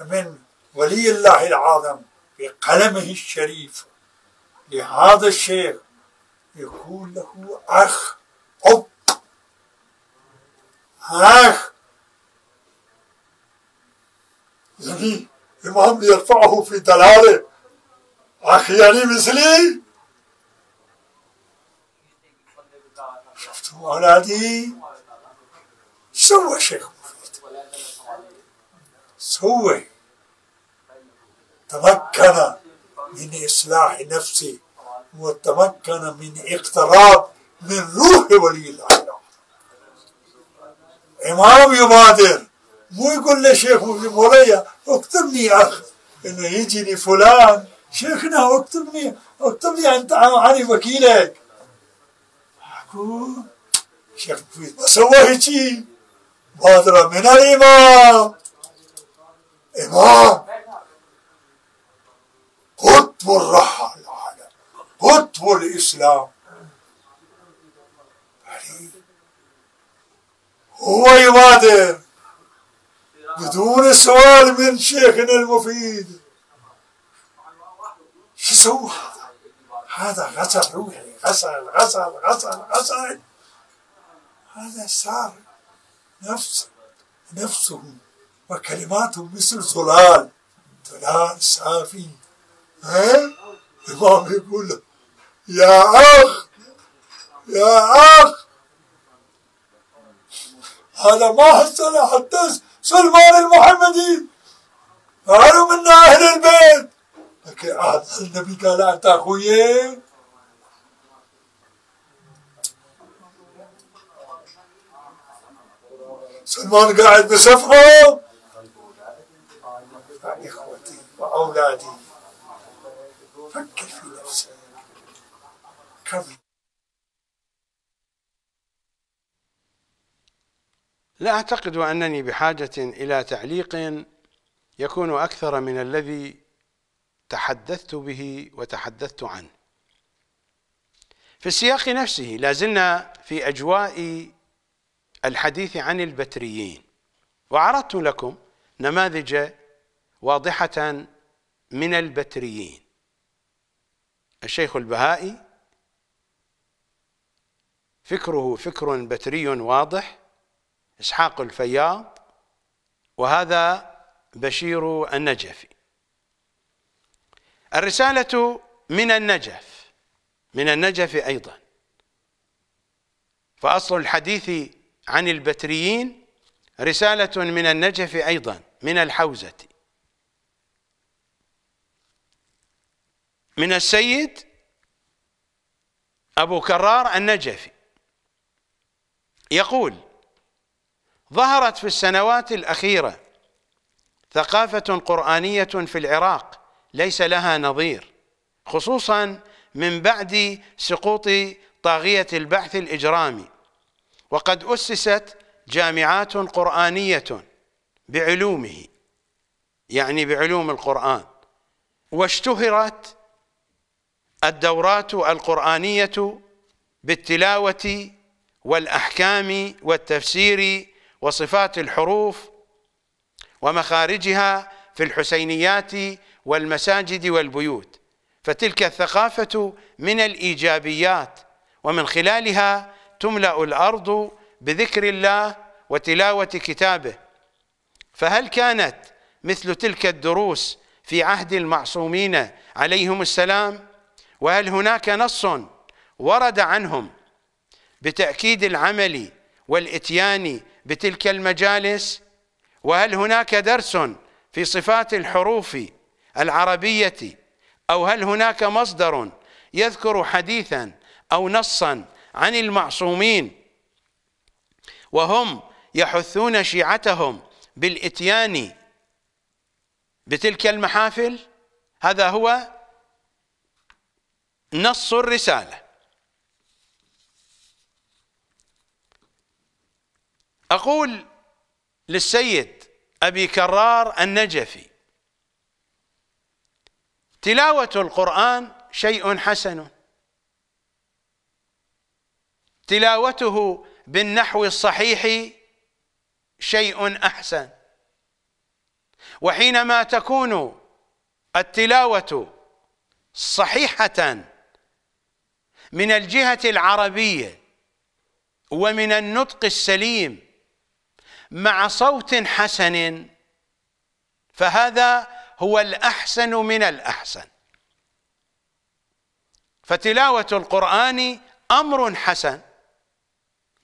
من ولي الله العظم بقلمه الشريف لهذا الشيخ يكون له أخ أب أخ يعني إمام يرفعه في دلالة أخ يعني مثلي شفتوا أولادي سوى شيخ مفيد سوى تمكن من إصلاح نفسه وتمكن من اقتراب من روح ولي العلاقة إمام يبادر مو يقول في مولاي اكتبني يا أخ إنه يجي فلان شيخنا اكتبني اكتبني أنت عن وكيلك اكو شيخ مفيد ما سوى هيجي بادر من الإمام إمام قطب الرحل قطب الإسلام هو يبادر بدون سؤال من شيخنا المفيد شو سوى هذا؟ هذا غسل روحي غسل غسل غسل غسل هذا صار نفس نفسه وكلماته مثل زلال زلال صافي ها؟ الإمام يقول له يا أخ يا أخ هذا ما حصل حتى سلمان المحمدي قالوا منا أهل البيت لكن أحد النبي قال أنت أخوي سلمان قاعد بسفره إخوتي وأولادي فكر في حظ لا أعتقد أنني بحاجة إلى تعليق يكون أكثر من الذي تحدثت به وتحدثت عنه في السياق نفسه لازلنا في أجواء الحديث عن البتريين وعرضت لكم نماذج واضحة من البتريين الشيخ البهائي فكره فكر بتري واضح إسحاق الفياض وهذا بشير النجفي الرسالة من النجف من النجف أيضا فأصل الحديث عن البتريين رسالة من النجف أيضا من الحوزة من السيد أبو كرار النجفي يقول ظهرت في السنوات الأخيرة ثقافة قرآنية في العراق ليس لها نظير خصوصا من بعد سقوط طاغية البحث الإجرامي وقد أسست جامعات قرآنية بعلومه يعني بعلوم القرآن واشتهرت الدورات القرآنية بالتلاوة والأحكام والتفسير وصفات الحروف ومخارجها في الحسينيات والمساجد والبيوت فتلك الثقافة من الإيجابيات ومن خلالها تملأ الأرض بذكر الله وتلاوة كتابه فهل كانت مثل تلك الدروس في عهد المعصومين عليهم السلام وهل هناك نص ورد عنهم بتأكيد العمل والإتيان بتلك المجالس وهل هناك درس في صفات الحروف العربية أو هل هناك مصدر يذكر حديثا أو نصا عن المعصومين وهم يحثون شيعتهم بالإتيان بتلك المحافل هذا هو نص الرسالة أقول للسيد أبي كرار النجفي تلاوة القرآن شيء حسن تلاوته بالنحو الصحيح شيء أحسن وحينما تكون التلاوة صحيحة من الجهة العربية ومن النطق السليم مع صوت حسن فهذا هو الأحسن من الأحسن فتلاوة القرآن أمر حسن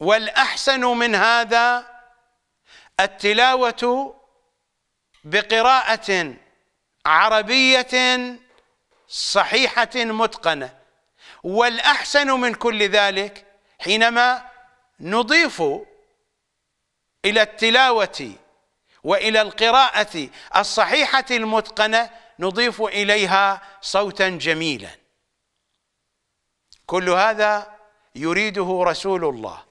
والأحسن من هذا التلاوة بقراءة عربية صحيحة متقنة والأحسن من كل ذلك حينما نضيف إلى التلاوة وإلى القراءة الصحيحة المتقنة نضيف إليها صوتا جميلا كل هذا يريده رسول الله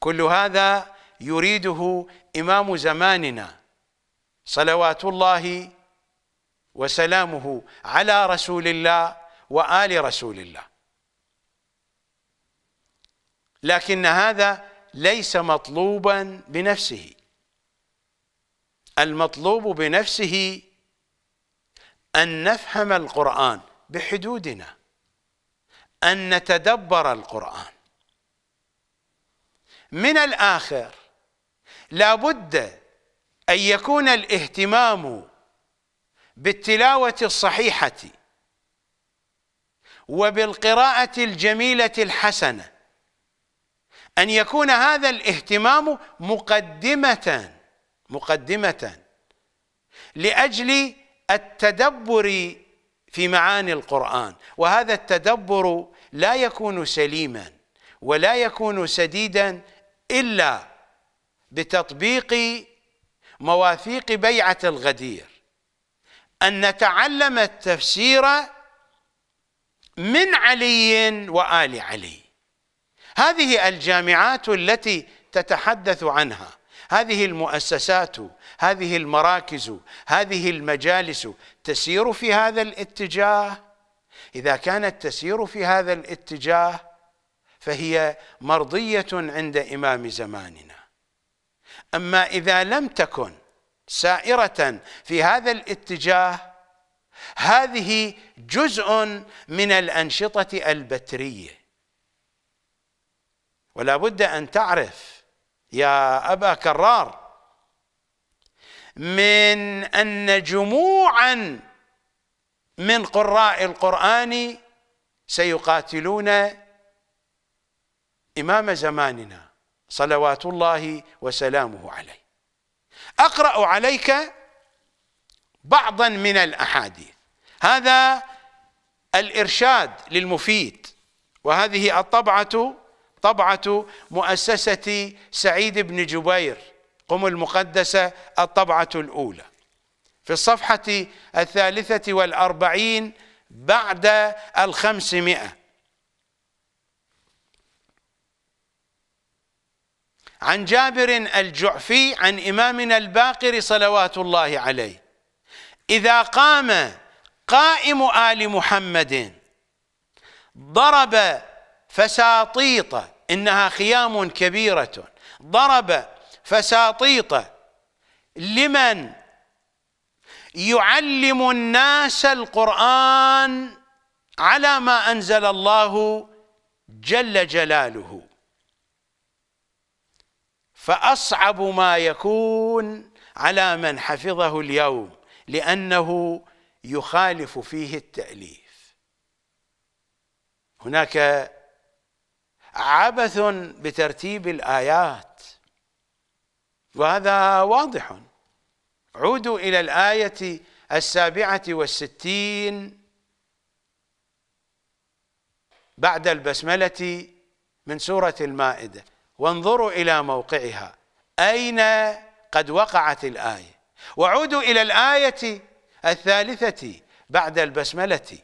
كل هذا يريده إمام زماننا صلوات الله وسلامه على رسول الله وآل رسول الله لكن هذا ليس مطلوبا بنفسه المطلوب بنفسه أن نفهم القرآن بحدودنا أن نتدبر القرآن من الآخر لابد أن يكون الاهتمام بالتلاوة الصحيحة وبالقراءة الجميلة الحسنة أن يكون هذا الاهتمام مقدمة مقدمة لأجل التدبر في معاني القرآن وهذا التدبر لا يكون سليما ولا يكون سديدا إلا بتطبيق مواثيق بيعة الغدير أن نتعلم التفسير من علي وآل علي هذه الجامعات التي تتحدث عنها هذه المؤسسات هذه المراكز هذه المجالس تسير في هذا الاتجاه اذا كانت تسير في هذا الاتجاه فهي مرضيه عند امام زماننا اما اذا لم تكن سائره في هذا الاتجاه هذه جزء من الانشطه البتريه ولا بد أن تعرف يا أبا كرار من أن جموعا من قراء القرآن سيقاتلون إمام زماننا صلوات الله وسلامه عليه أقرأ عليك بعضا من الأحاديث هذا الإرشاد للمفيد وهذه الطبعة طبعة مؤسسة سعيد بن جبير قم المقدسة الطبعة الأولى في الصفحة الثالثة والأربعين بعد الخمسمائة عن جابر الجعفي عن إمامنا الباقر صلوات الله عليه إذا قام قائم آل محمد ضرب فساطيط إنها خيام كبيرة ضرب فساطيط لمن يعلم الناس القرآن على ما أنزل الله جل جلاله فأصعب ما يكون على من حفظه اليوم لأنه يخالف فيه التأليف هناك عبث بترتيب الآيات وهذا واضح عودوا إلى الآية السابعة والستين بعد البسملة من سورة المائدة وانظروا إلى موقعها أين قد وقعت الآية وعودوا إلى الآية الثالثة بعد البسملة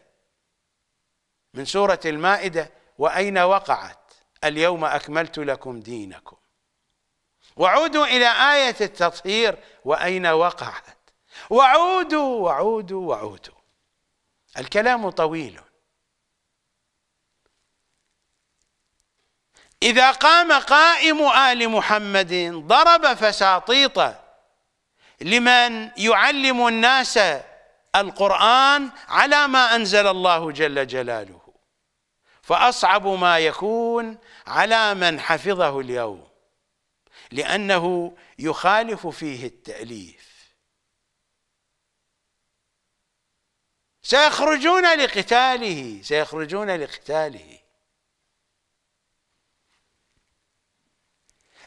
من سورة المائدة وأين وقعت اليوم أكملت لكم دينكم وعودوا إلى آية التطهير وأين وقعت وعودوا وعودوا وعودوا الكلام طويل إذا قام قائم آل محمد ضرب فساطيط لمن يعلم الناس القرآن على ما أنزل الله جل جلاله فأصعب ما يكون على من حفظه اليوم لأنه يخالف فيه التأليف سيخرجون لقتاله سيخرجون لقتاله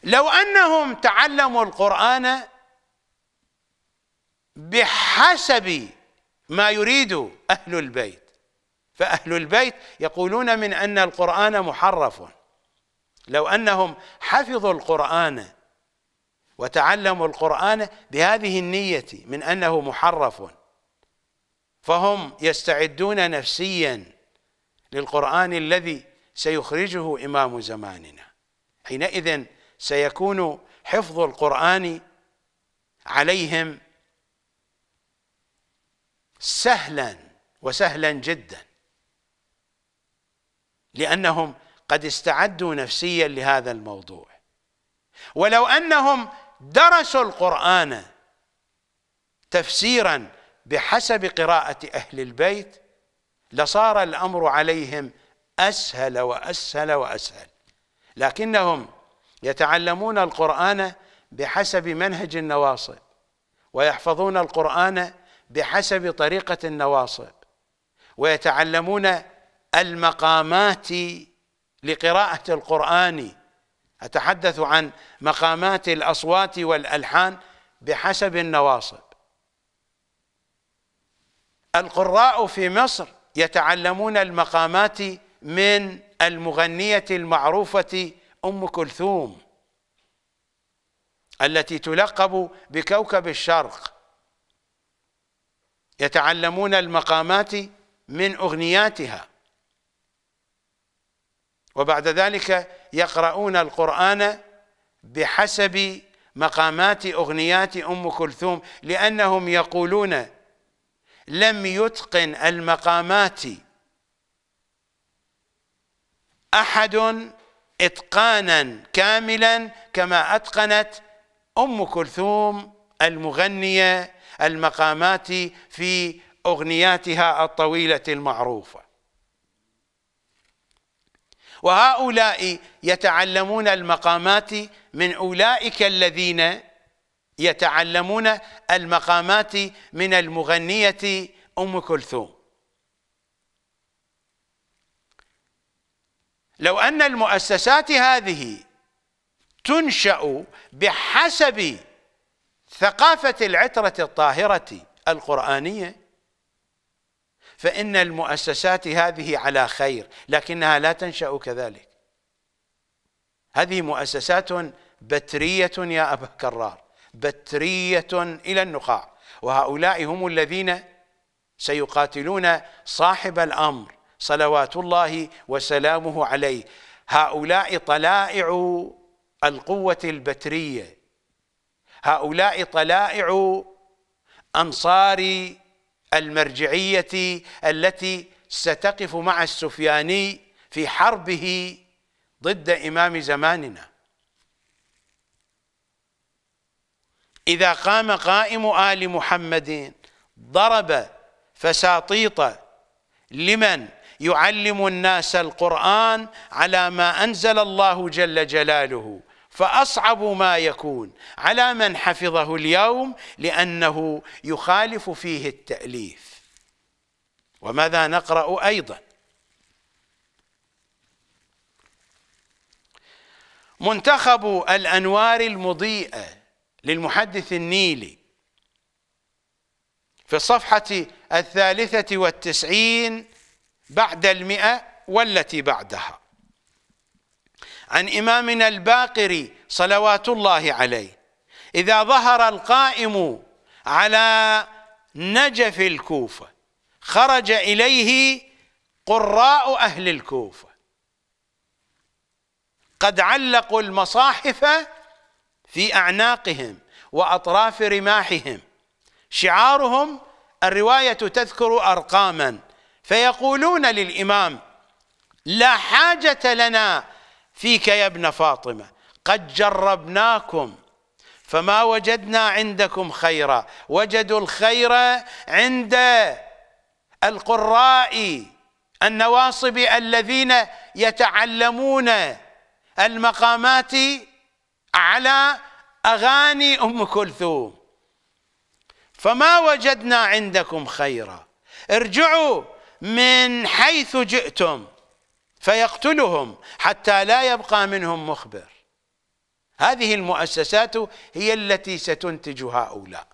لو أنهم تعلموا القرآن بحسب ما يريد أهل البيت فأهل البيت يقولون من أن القرآن محرف لو أنهم حفظوا القرآن وتعلموا القرآن بهذه النية من أنه محرف فهم يستعدون نفسيا للقرآن الذي سيخرجه إمام زماننا حينئذ سيكون حفظ القرآن عليهم سهلا وسهلا جدا لأنهم قد استعدوا نفسيا لهذا الموضوع ولو أنهم درسوا القرآن تفسيرا بحسب قراءة أهل البيت لصار الأمر عليهم أسهل وأسهل وأسهل لكنهم يتعلمون القرآن بحسب منهج النواصب ويحفظون القرآن بحسب طريقة النواصب ويتعلمون المقامات لقراءة القرآن أتحدث عن مقامات الأصوات والألحان بحسب النواصب القراء في مصر يتعلمون المقامات من المغنية المعروفة أم كلثوم التي تلقب بكوكب الشرق يتعلمون المقامات من أغنياتها وبعد ذلك يقرؤون القرآن بحسب مقامات أغنيات أم كلثوم لأنهم يقولون لم يتقن المقامات أحد إتقانا كاملا كما أتقنت أم كلثوم المغنية المقامات في أغنياتها الطويلة المعروفة وهؤلاء يتعلمون المقامات من أولئك الذين يتعلمون المقامات من المغنية أم كلثوم لو أن المؤسسات هذه تنشأ بحسب ثقافة العترة الطاهرة القرآنية فإن المؤسسات هذه على خير لكنها لا تنشأ كذلك هذه مؤسسات بترية يا أبا كرار بترية إلى النقاع وهؤلاء هم الذين سيقاتلون صاحب الأمر صلوات الله وسلامه عليه هؤلاء طلائع القوة البترية هؤلاء طلائع أنصار المرجعيه التي ستقف مع السفياني في حربه ضد امام زماننا اذا قام قائم ال محمد ضرب فساطيط لمن يعلم الناس القران على ما انزل الله جل جلاله فأصعب ما يكون على من حفظه اليوم لأنه يخالف فيه التأليف وماذا نقرأ أيضا منتخب الأنوار المضيئة للمحدث النيلي في الصفحة الثالثة والتسعين بعد المئة والتي بعدها عن إمامنا الباقري صلوات الله عليه إذا ظهر القائم على نجف الكوفة خرج إليه قراء أهل الكوفة قد علقوا المصاحف في أعناقهم وأطراف رماحهم شعارهم الرواية تذكر أرقاما فيقولون للإمام لا حاجة لنا فيك يا ابن فاطمة قد جربناكم فما وجدنا عندكم خيرا وجدوا الخير عند القراء النواصب الذين يتعلمون المقامات على أغاني أم كلثوم فما وجدنا عندكم خيرا ارجعوا من حيث جئتم فيقتلهم حتى لا يبقى منهم مخبر هذه المؤسسات هي التي ستنتج هؤلاء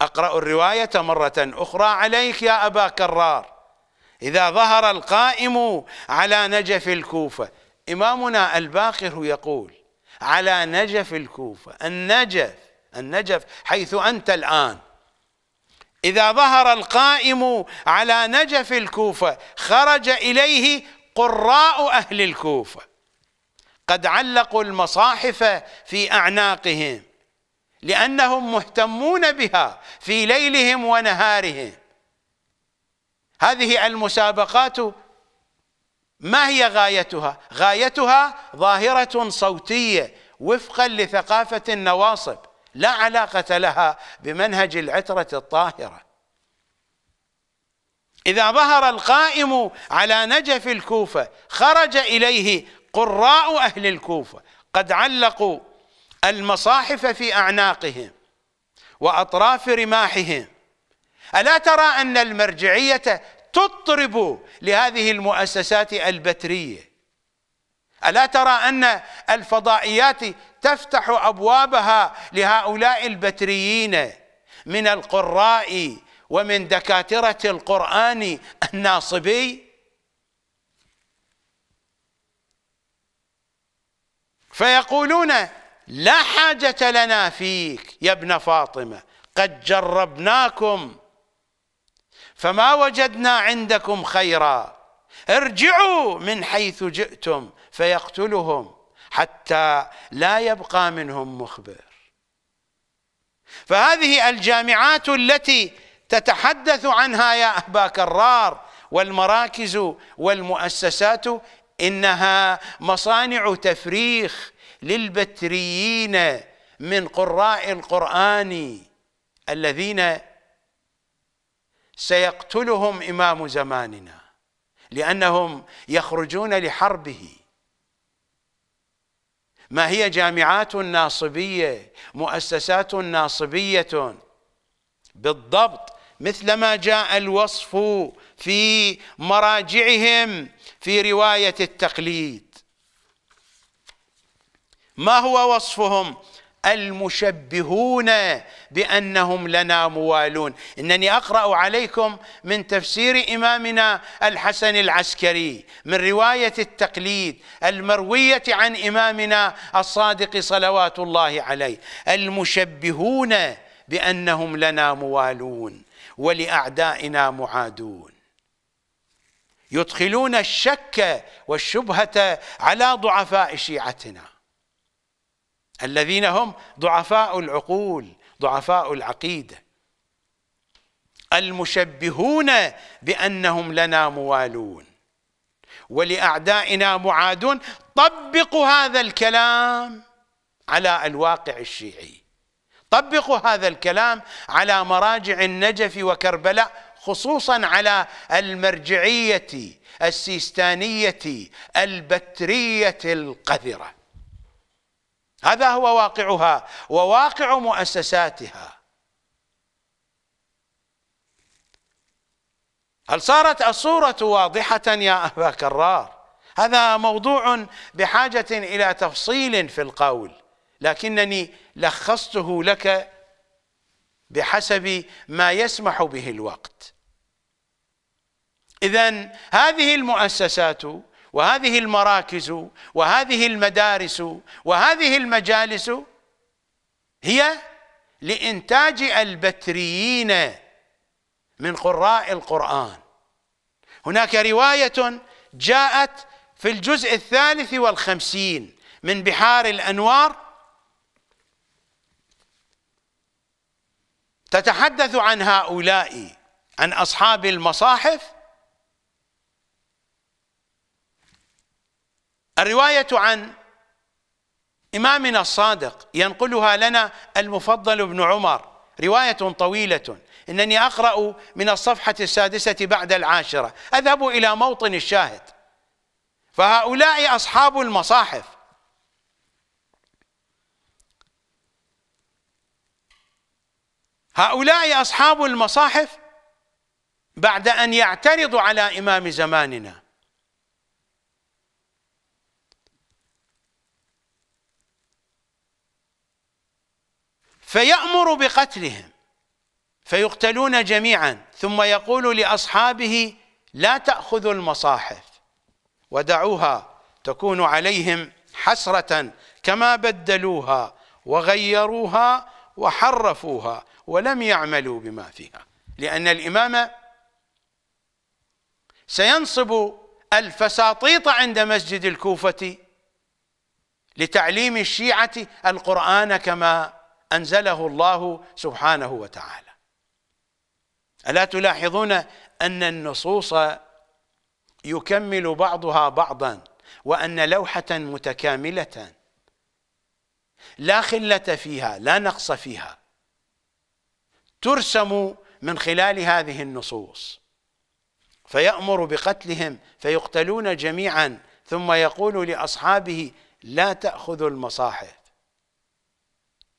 أقرأ الرواية مرة أخرى عليك يا أبا كرار إذا ظهر القائم على نجف الكوفة إمامنا الباقر يقول على نجف الكوفة النجف النجف حيث أنت الآن إذا ظهر القائم على نجف الكوفة خرج إليه قراء أهل الكوفة قد علقوا المصاحف في أعناقهم لأنهم مهتمون بها في ليلهم ونهارهم هذه المسابقات ما هي غايتها؟ غايتها ظاهرة صوتية وفقا لثقافة النواصب لا علاقة لها بمنهج العترة الطاهرة إذا ظهر القائم على نجف الكوفة خرج إليه قراء أهل الكوفة قد علقوا المصاحف في أعناقهم وأطراف رماحهم ألا ترى أن المرجعية تطرب لهذه المؤسسات البترية ألا ترى أن الفضائيات تفتح أبوابها لهؤلاء البتريين من القراء ومن دكاترة القرآن الناصبي فيقولون لا حاجة لنا فيك يا ابن فاطمة قد جربناكم فما وجدنا عندكم خيرا ارجعوا من حيث جئتم فيقتلهم حتى لا يبقى منهم مخبر فهذه الجامعات التي تتحدث عنها يا أبا كرار والمراكز والمؤسسات إنها مصانع تفريخ للبتريين من قراء القرآن الذين سيقتلهم إمام زماننا لأنهم يخرجون لحربه ما هي جامعات ناصبية مؤسسات ناصبية بالضبط مثلما جاء الوصف في مراجعهم في رواية التقليد ما هو وصفهم المشبهون بانهم لنا موالون انني اقرا عليكم من تفسير امامنا الحسن العسكري من روايه التقليد المرويه عن امامنا الصادق صلوات الله عليه المشبهون بانهم لنا موالون ولاعدائنا معادون يدخلون الشك والشبهه على ضعفاء شيعتنا الذين هم ضعفاء العقول ضعفاء العقيده المشبهون بانهم لنا موالون ولاعدائنا معادون طبقوا هذا الكلام على الواقع الشيعي طبقوا هذا الكلام على مراجع النجف وكربلاء خصوصا على المرجعيه السيستانيه البتريه القذره هذا هو واقعها وواقع مؤسساتها هل صارت الصورة واضحة يا أبا كرار هذا موضوع بحاجة إلى تفصيل في القول لكنني لخصته لك بحسب ما يسمح به الوقت إذا هذه المؤسسات وهذه المراكز وهذه المدارس وهذه المجالس هي لإنتاج البتريين من قراء القرآن هناك رواية جاءت في الجزء الثالث والخمسين من بحار الأنوار تتحدث عن هؤلاء عن أصحاب المصاحف الرواية عن إمامنا الصادق ينقلها لنا المفضل بن عمر رواية طويلة إنني أقرأ من الصفحة السادسة بعد العاشرة أذهب إلى موطن الشاهد فهؤلاء أصحاب المصاحف هؤلاء أصحاب المصاحف بعد أن يعترضوا على إمام زماننا فيأمر بقتلهم فيقتلون جميعا ثم يقول لأصحابه لا تأخذوا المصاحف ودعوها تكون عليهم حسرة كما بدلوها وغيروها وحرفوها ولم يعملوا بما فيها لأن الإمام سينصب الفساطيط عند مسجد الكوفة لتعليم الشيعة القرآن كما أنزله الله سبحانه وتعالى ألا تلاحظون أن النصوص يكمل بعضها بعضا وأن لوحة متكاملة لا خلة فيها لا نقص فيها ترسم من خلال هذه النصوص فيأمر بقتلهم فيقتلون جميعا ثم يقول لأصحابه لا تأخذوا المصاحف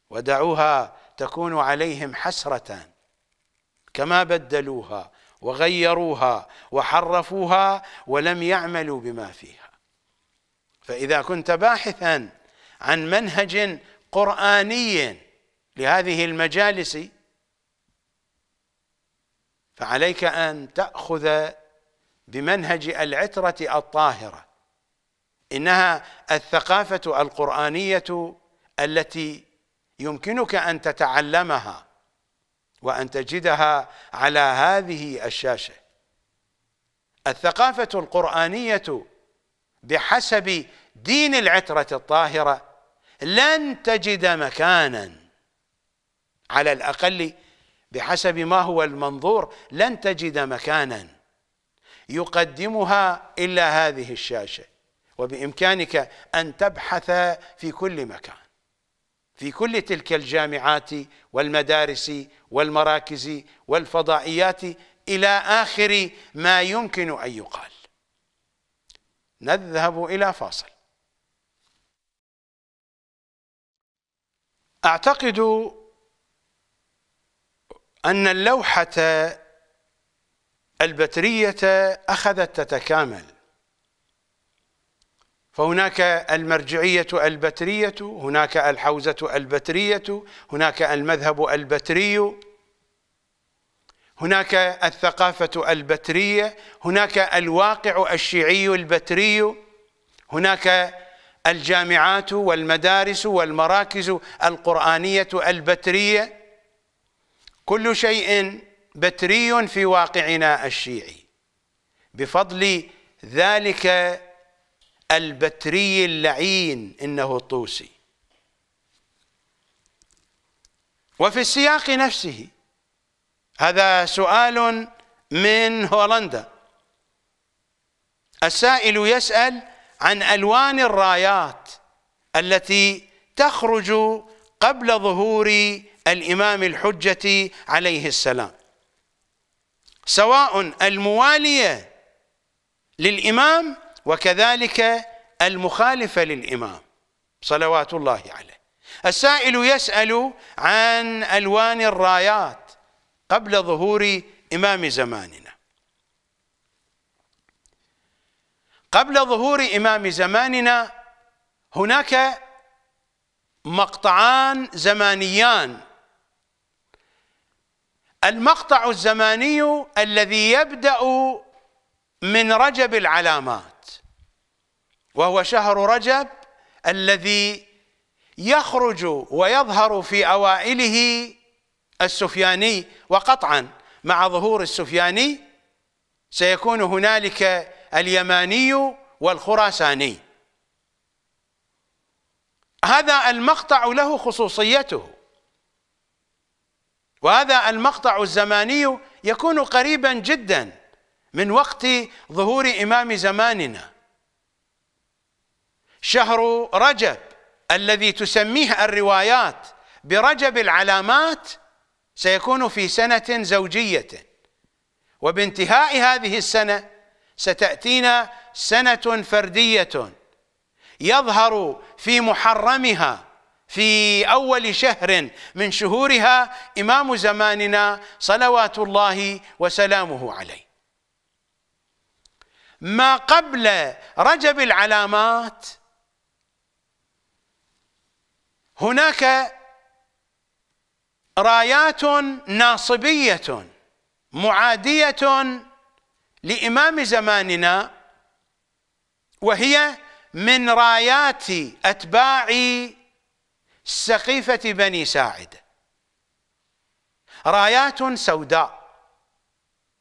ودعوها تكون عليهم حسرة كما بدلوها وغيروها وحرفوها ولم يعملوا بما فيها فإذا كنت باحثا عن منهج قرآني لهذه المجالس فعليك أن تأخذ بمنهج العترة الطاهرة إنها الثقافة القرآنية التي يمكنك أن تتعلمها وأن تجدها على هذه الشاشة الثقافة القرآنية بحسب دين العترة الطاهرة لن تجد مكانا على الأقل بحسب ما هو المنظور لن تجد مكانا يقدمها إلا هذه الشاشة وبإمكانك أن تبحث في كل مكان في كل تلك الجامعات والمدارس والمراكز والفضائيات إلى آخر ما يمكن أن يقال نذهب إلى فاصل أعتقد أن اللوحة البترية أخذت تتكامل فهناك المرجعية البترية هناك الحوزة البترية هناك المذهب البتري هناك الثقافة البترية هناك الواقع الشيعي البتري هناك الجامعات والمدارس والمراكز القرآنية البترية كل شيء بتري في واقعنا الشيعي بفضل ذلك البتري اللعين إنه الطوسي وفي السياق نفسه هذا سؤال من هولندا السائل يسأل عن ألوان الرايات التي تخرج قبل ظهور الإمام الحجة عليه السلام سواء الموالية للإمام وكذلك المخالفة للإمام صلوات الله عليه السائل يسأل عن ألوان الرايات قبل ظهور إمام زماننا قبل ظهور إمام زماننا هناك مقطعان زمانيان المقطع الزماني الذي يبدأ من رجب العلامات وهو شهر رجب الذي يخرج ويظهر في اوائله السفياني وقطعا مع ظهور السفياني سيكون هنالك اليماني والخراساني هذا المقطع له خصوصيته وهذا المقطع الزماني يكون قريبا جدا من وقت ظهور امام زماننا شهر رجب الذي تسميه الروايات برجب العلامات سيكون في سنة زوجية وبانتهاء هذه السنة ستأتينا سنة فردية يظهر في محرمها في أول شهر من شهورها إمام زماننا صلوات الله وسلامه عليه ما قبل رجب العلامات هناك رايات ناصبيه معاديه لامام زماننا وهي من رايات اتباع سقيفه بني ساعد رايات سوداء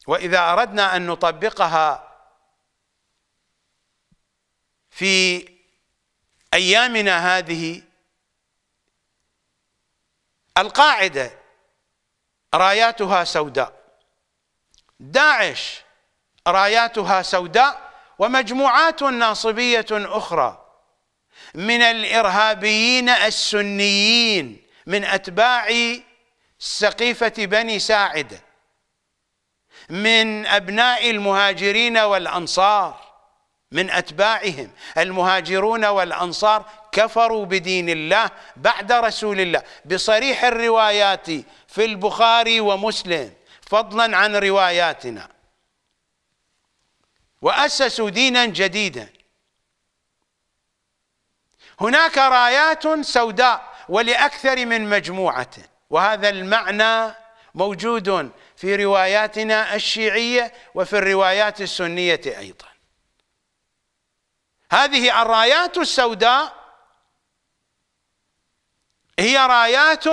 واذا اردنا ان نطبقها في ايامنا هذه القاعدة راياتها سوداء داعش راياتها سوداء ومجموعات ناصبية أخرى من الإرهابيين السنيين من أتباع سقيفة بني ساعدة من أبناء المهاجرين والأنصار من أتباعهم المهاجرون والأنصار كفروا بدين الله بعد رسول الله بصريح الروايات في البخاري ومسلم فضلا عن رواياتنا وأسسوا دينا جديدا هناك رايات سوداء ولأكثر من مجموعة وهذا المعنى موجود في رواياتنا الشيعية وفي الروايات السنية أيضاً هذه الرايات السوداء هي رايات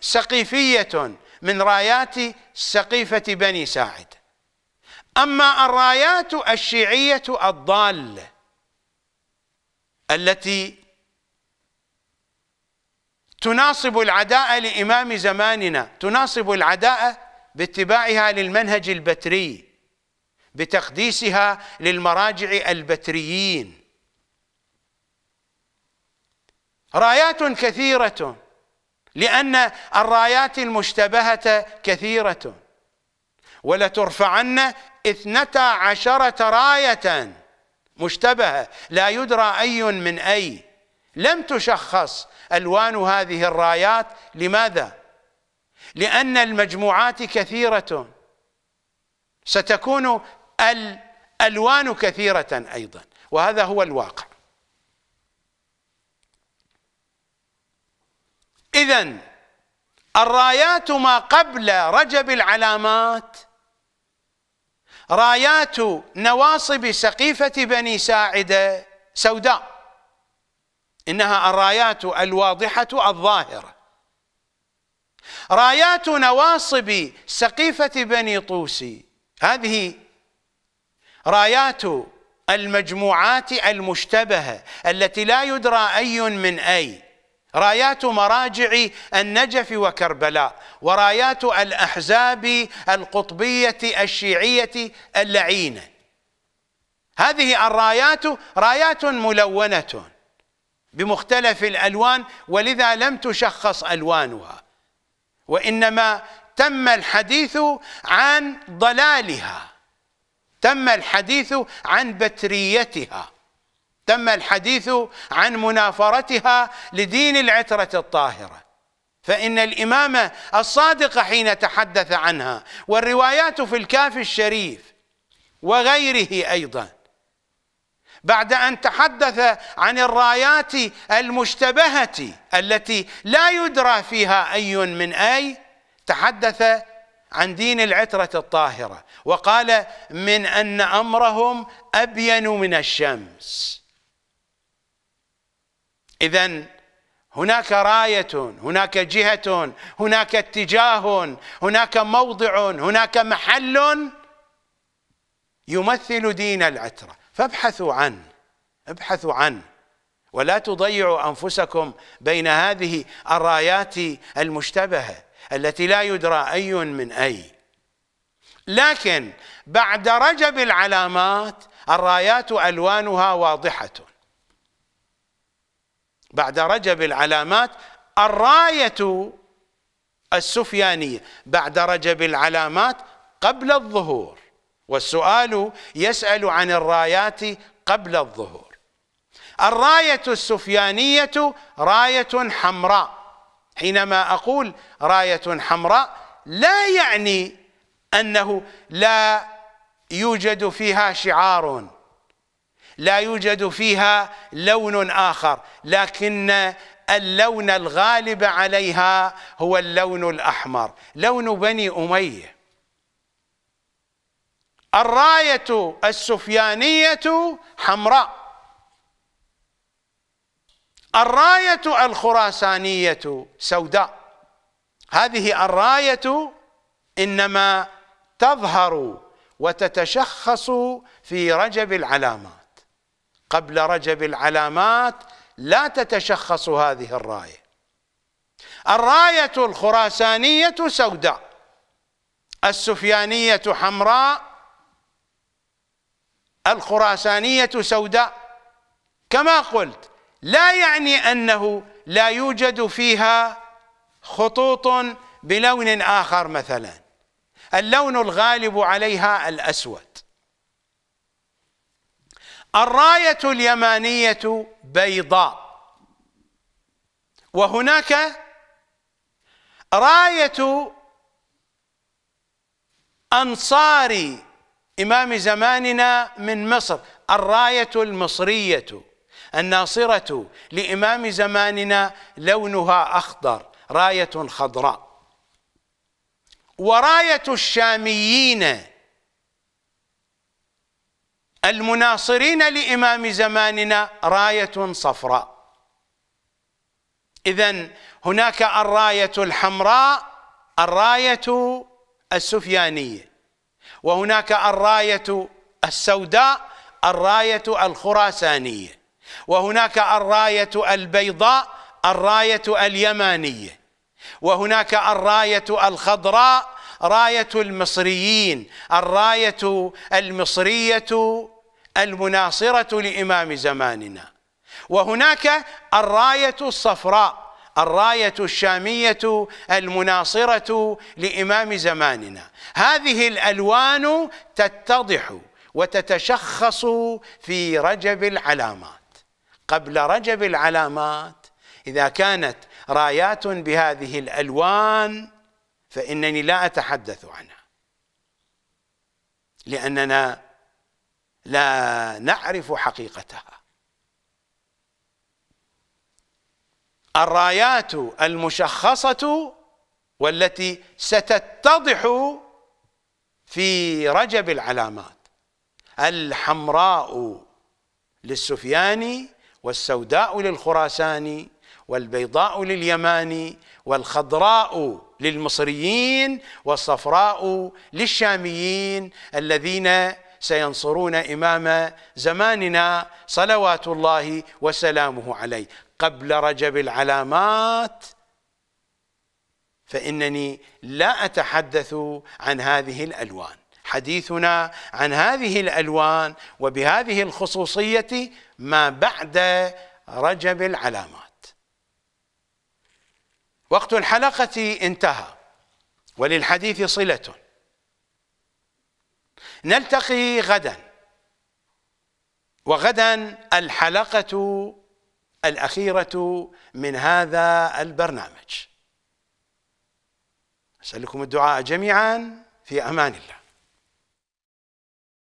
سقيفية من رايات سقيفة بني ساعد أما الرايات الشيعية الضالة التي تناصب العداء لإمام زماننا تناصب العداء باتباعها للمنهج البتري بتقديسها للمراجع البتريين رايات كثيرة لأن الرايات المشتبهة كثيرة ولترفعن اثنتا عشرة راية مشتبهة لا يدرى أي من أي لم تشخص ألوان هذه الرايات لماذا؟ لأن المجموعات كثيرة ستكون الألوان كثيرة أيضا وهذا هو الواقع إذا الرايات ما قبل رجب العلامات رايات نواصب سقيفة بني ساعدة سوداء إنها الرايات الواضحة الظاهرة رايات نواصب سقيفة بني طوسي هذه رايات المجموعات المشتبهة التي لا يدرى أي من أي رايات مراجع النجف وكربلاء ورايات الأحزاب القطبية الشيعية اللعينة هذه الرايات رايات ملونة بمختلف الألوان ولذا لم تشخص ألوانها وإنما تم الحديث عن ضلالها تم الحديث عن بتريتها تم الحديث عن منافرتها لدين العترة الطاهرة فإن الإمام الصادق حين تحدث عنها والروايات في الكاف الشريف وغيره أيضا بعد أن تحدث عن الرايات المشتبهة التي لا يدرى فيها أي من أي تحدث عن دين العترة الطاهرة وقال من أن أمرهم أبين من الشمس إذا هناك راية هناك جهة هناك اتجاه هناك موضع هناك محل يمثل دين العترة فابحثوا عنه ابحثوا عنه ولا تضيعوا أنفسكم بين هذه الرايات المشتبهة التي لا يدرى أي من أي لكن بعد رجب العلامات الرايات ألوانها واضحة بعد رجب العلامات الراية السفيانية بعد رجب العلامات قبل الظهور والسؤال يسأل عن الرايات قبل الظهور الراية السفيانية راية حمراء حينما أقول راية حمراء لا يعني أنه لا يوجد فيها شعار لا يوجد فيها لون آخر لكن اللون الغالب عليها هو اللون الأحمر لون بني أمية الراية السفيانية حمراء الراية الخراسانية سوداء هذه الراية إنما تظهر وتتشخص في رجب العلامات قبل رجب العلامات لا تتشخص هذه الرايه الرايه الخراسانيه سوداء السفيانيه حمراء الخراسانيه سوداء كما قلت لا يعني انه لا يوجد فيها خطوط بلون اخر مثلا اللون الغالب عليها الاسود الراية اليمانية بيضاء وهناك راية أنصار إمام زماننا من مصر الراية المصرية الناصرة لإمام زماننا لونها أخضر راية خضراء وراية الشاميين المناصرين لإمام زماننا راية صفراء إذا هناك الراية الحمراء الراية السفيانية وهناك الراية السوداء الراية الخراسانية وهناك الراية البيضاء الراية اليمانية وهناك الراية الخضراء راية المصريين الراية المصرية المناصرة لإمام زماننا وهناك الراية الصفراء الراية الشامية المناصرة لإمام زماننا هذه الألوان تتضح وتتشخص في رجب العلامات قبل رجب العلامات إذا كانت رايات بهذه الألوان فإنني لا أتحدث عنها لأننا لا نعرف حقيقتها الرايات المشخصة والتي ستتضح في رجب العلامات الحمراء للسفياني والسوداء للخراساني والبيضاء لليماني والخضراء للمصريين والصفراء للشاميين الذين سينصرون إمام زماننا صلوات الله وسلامه عليه قبل رجب العلامات فإنني لا أتحدث عن هذه الألوان حديثنا عن هذه الألوان وبهذه الخصوصية ما بعد رجب العلامات وقت الحلقة انتهى وللحديث صلة نلتقي غدا وغدا الحلقة الأخيرة من هذا البرنامج أسألكم الدعاء جميعا في أمان الله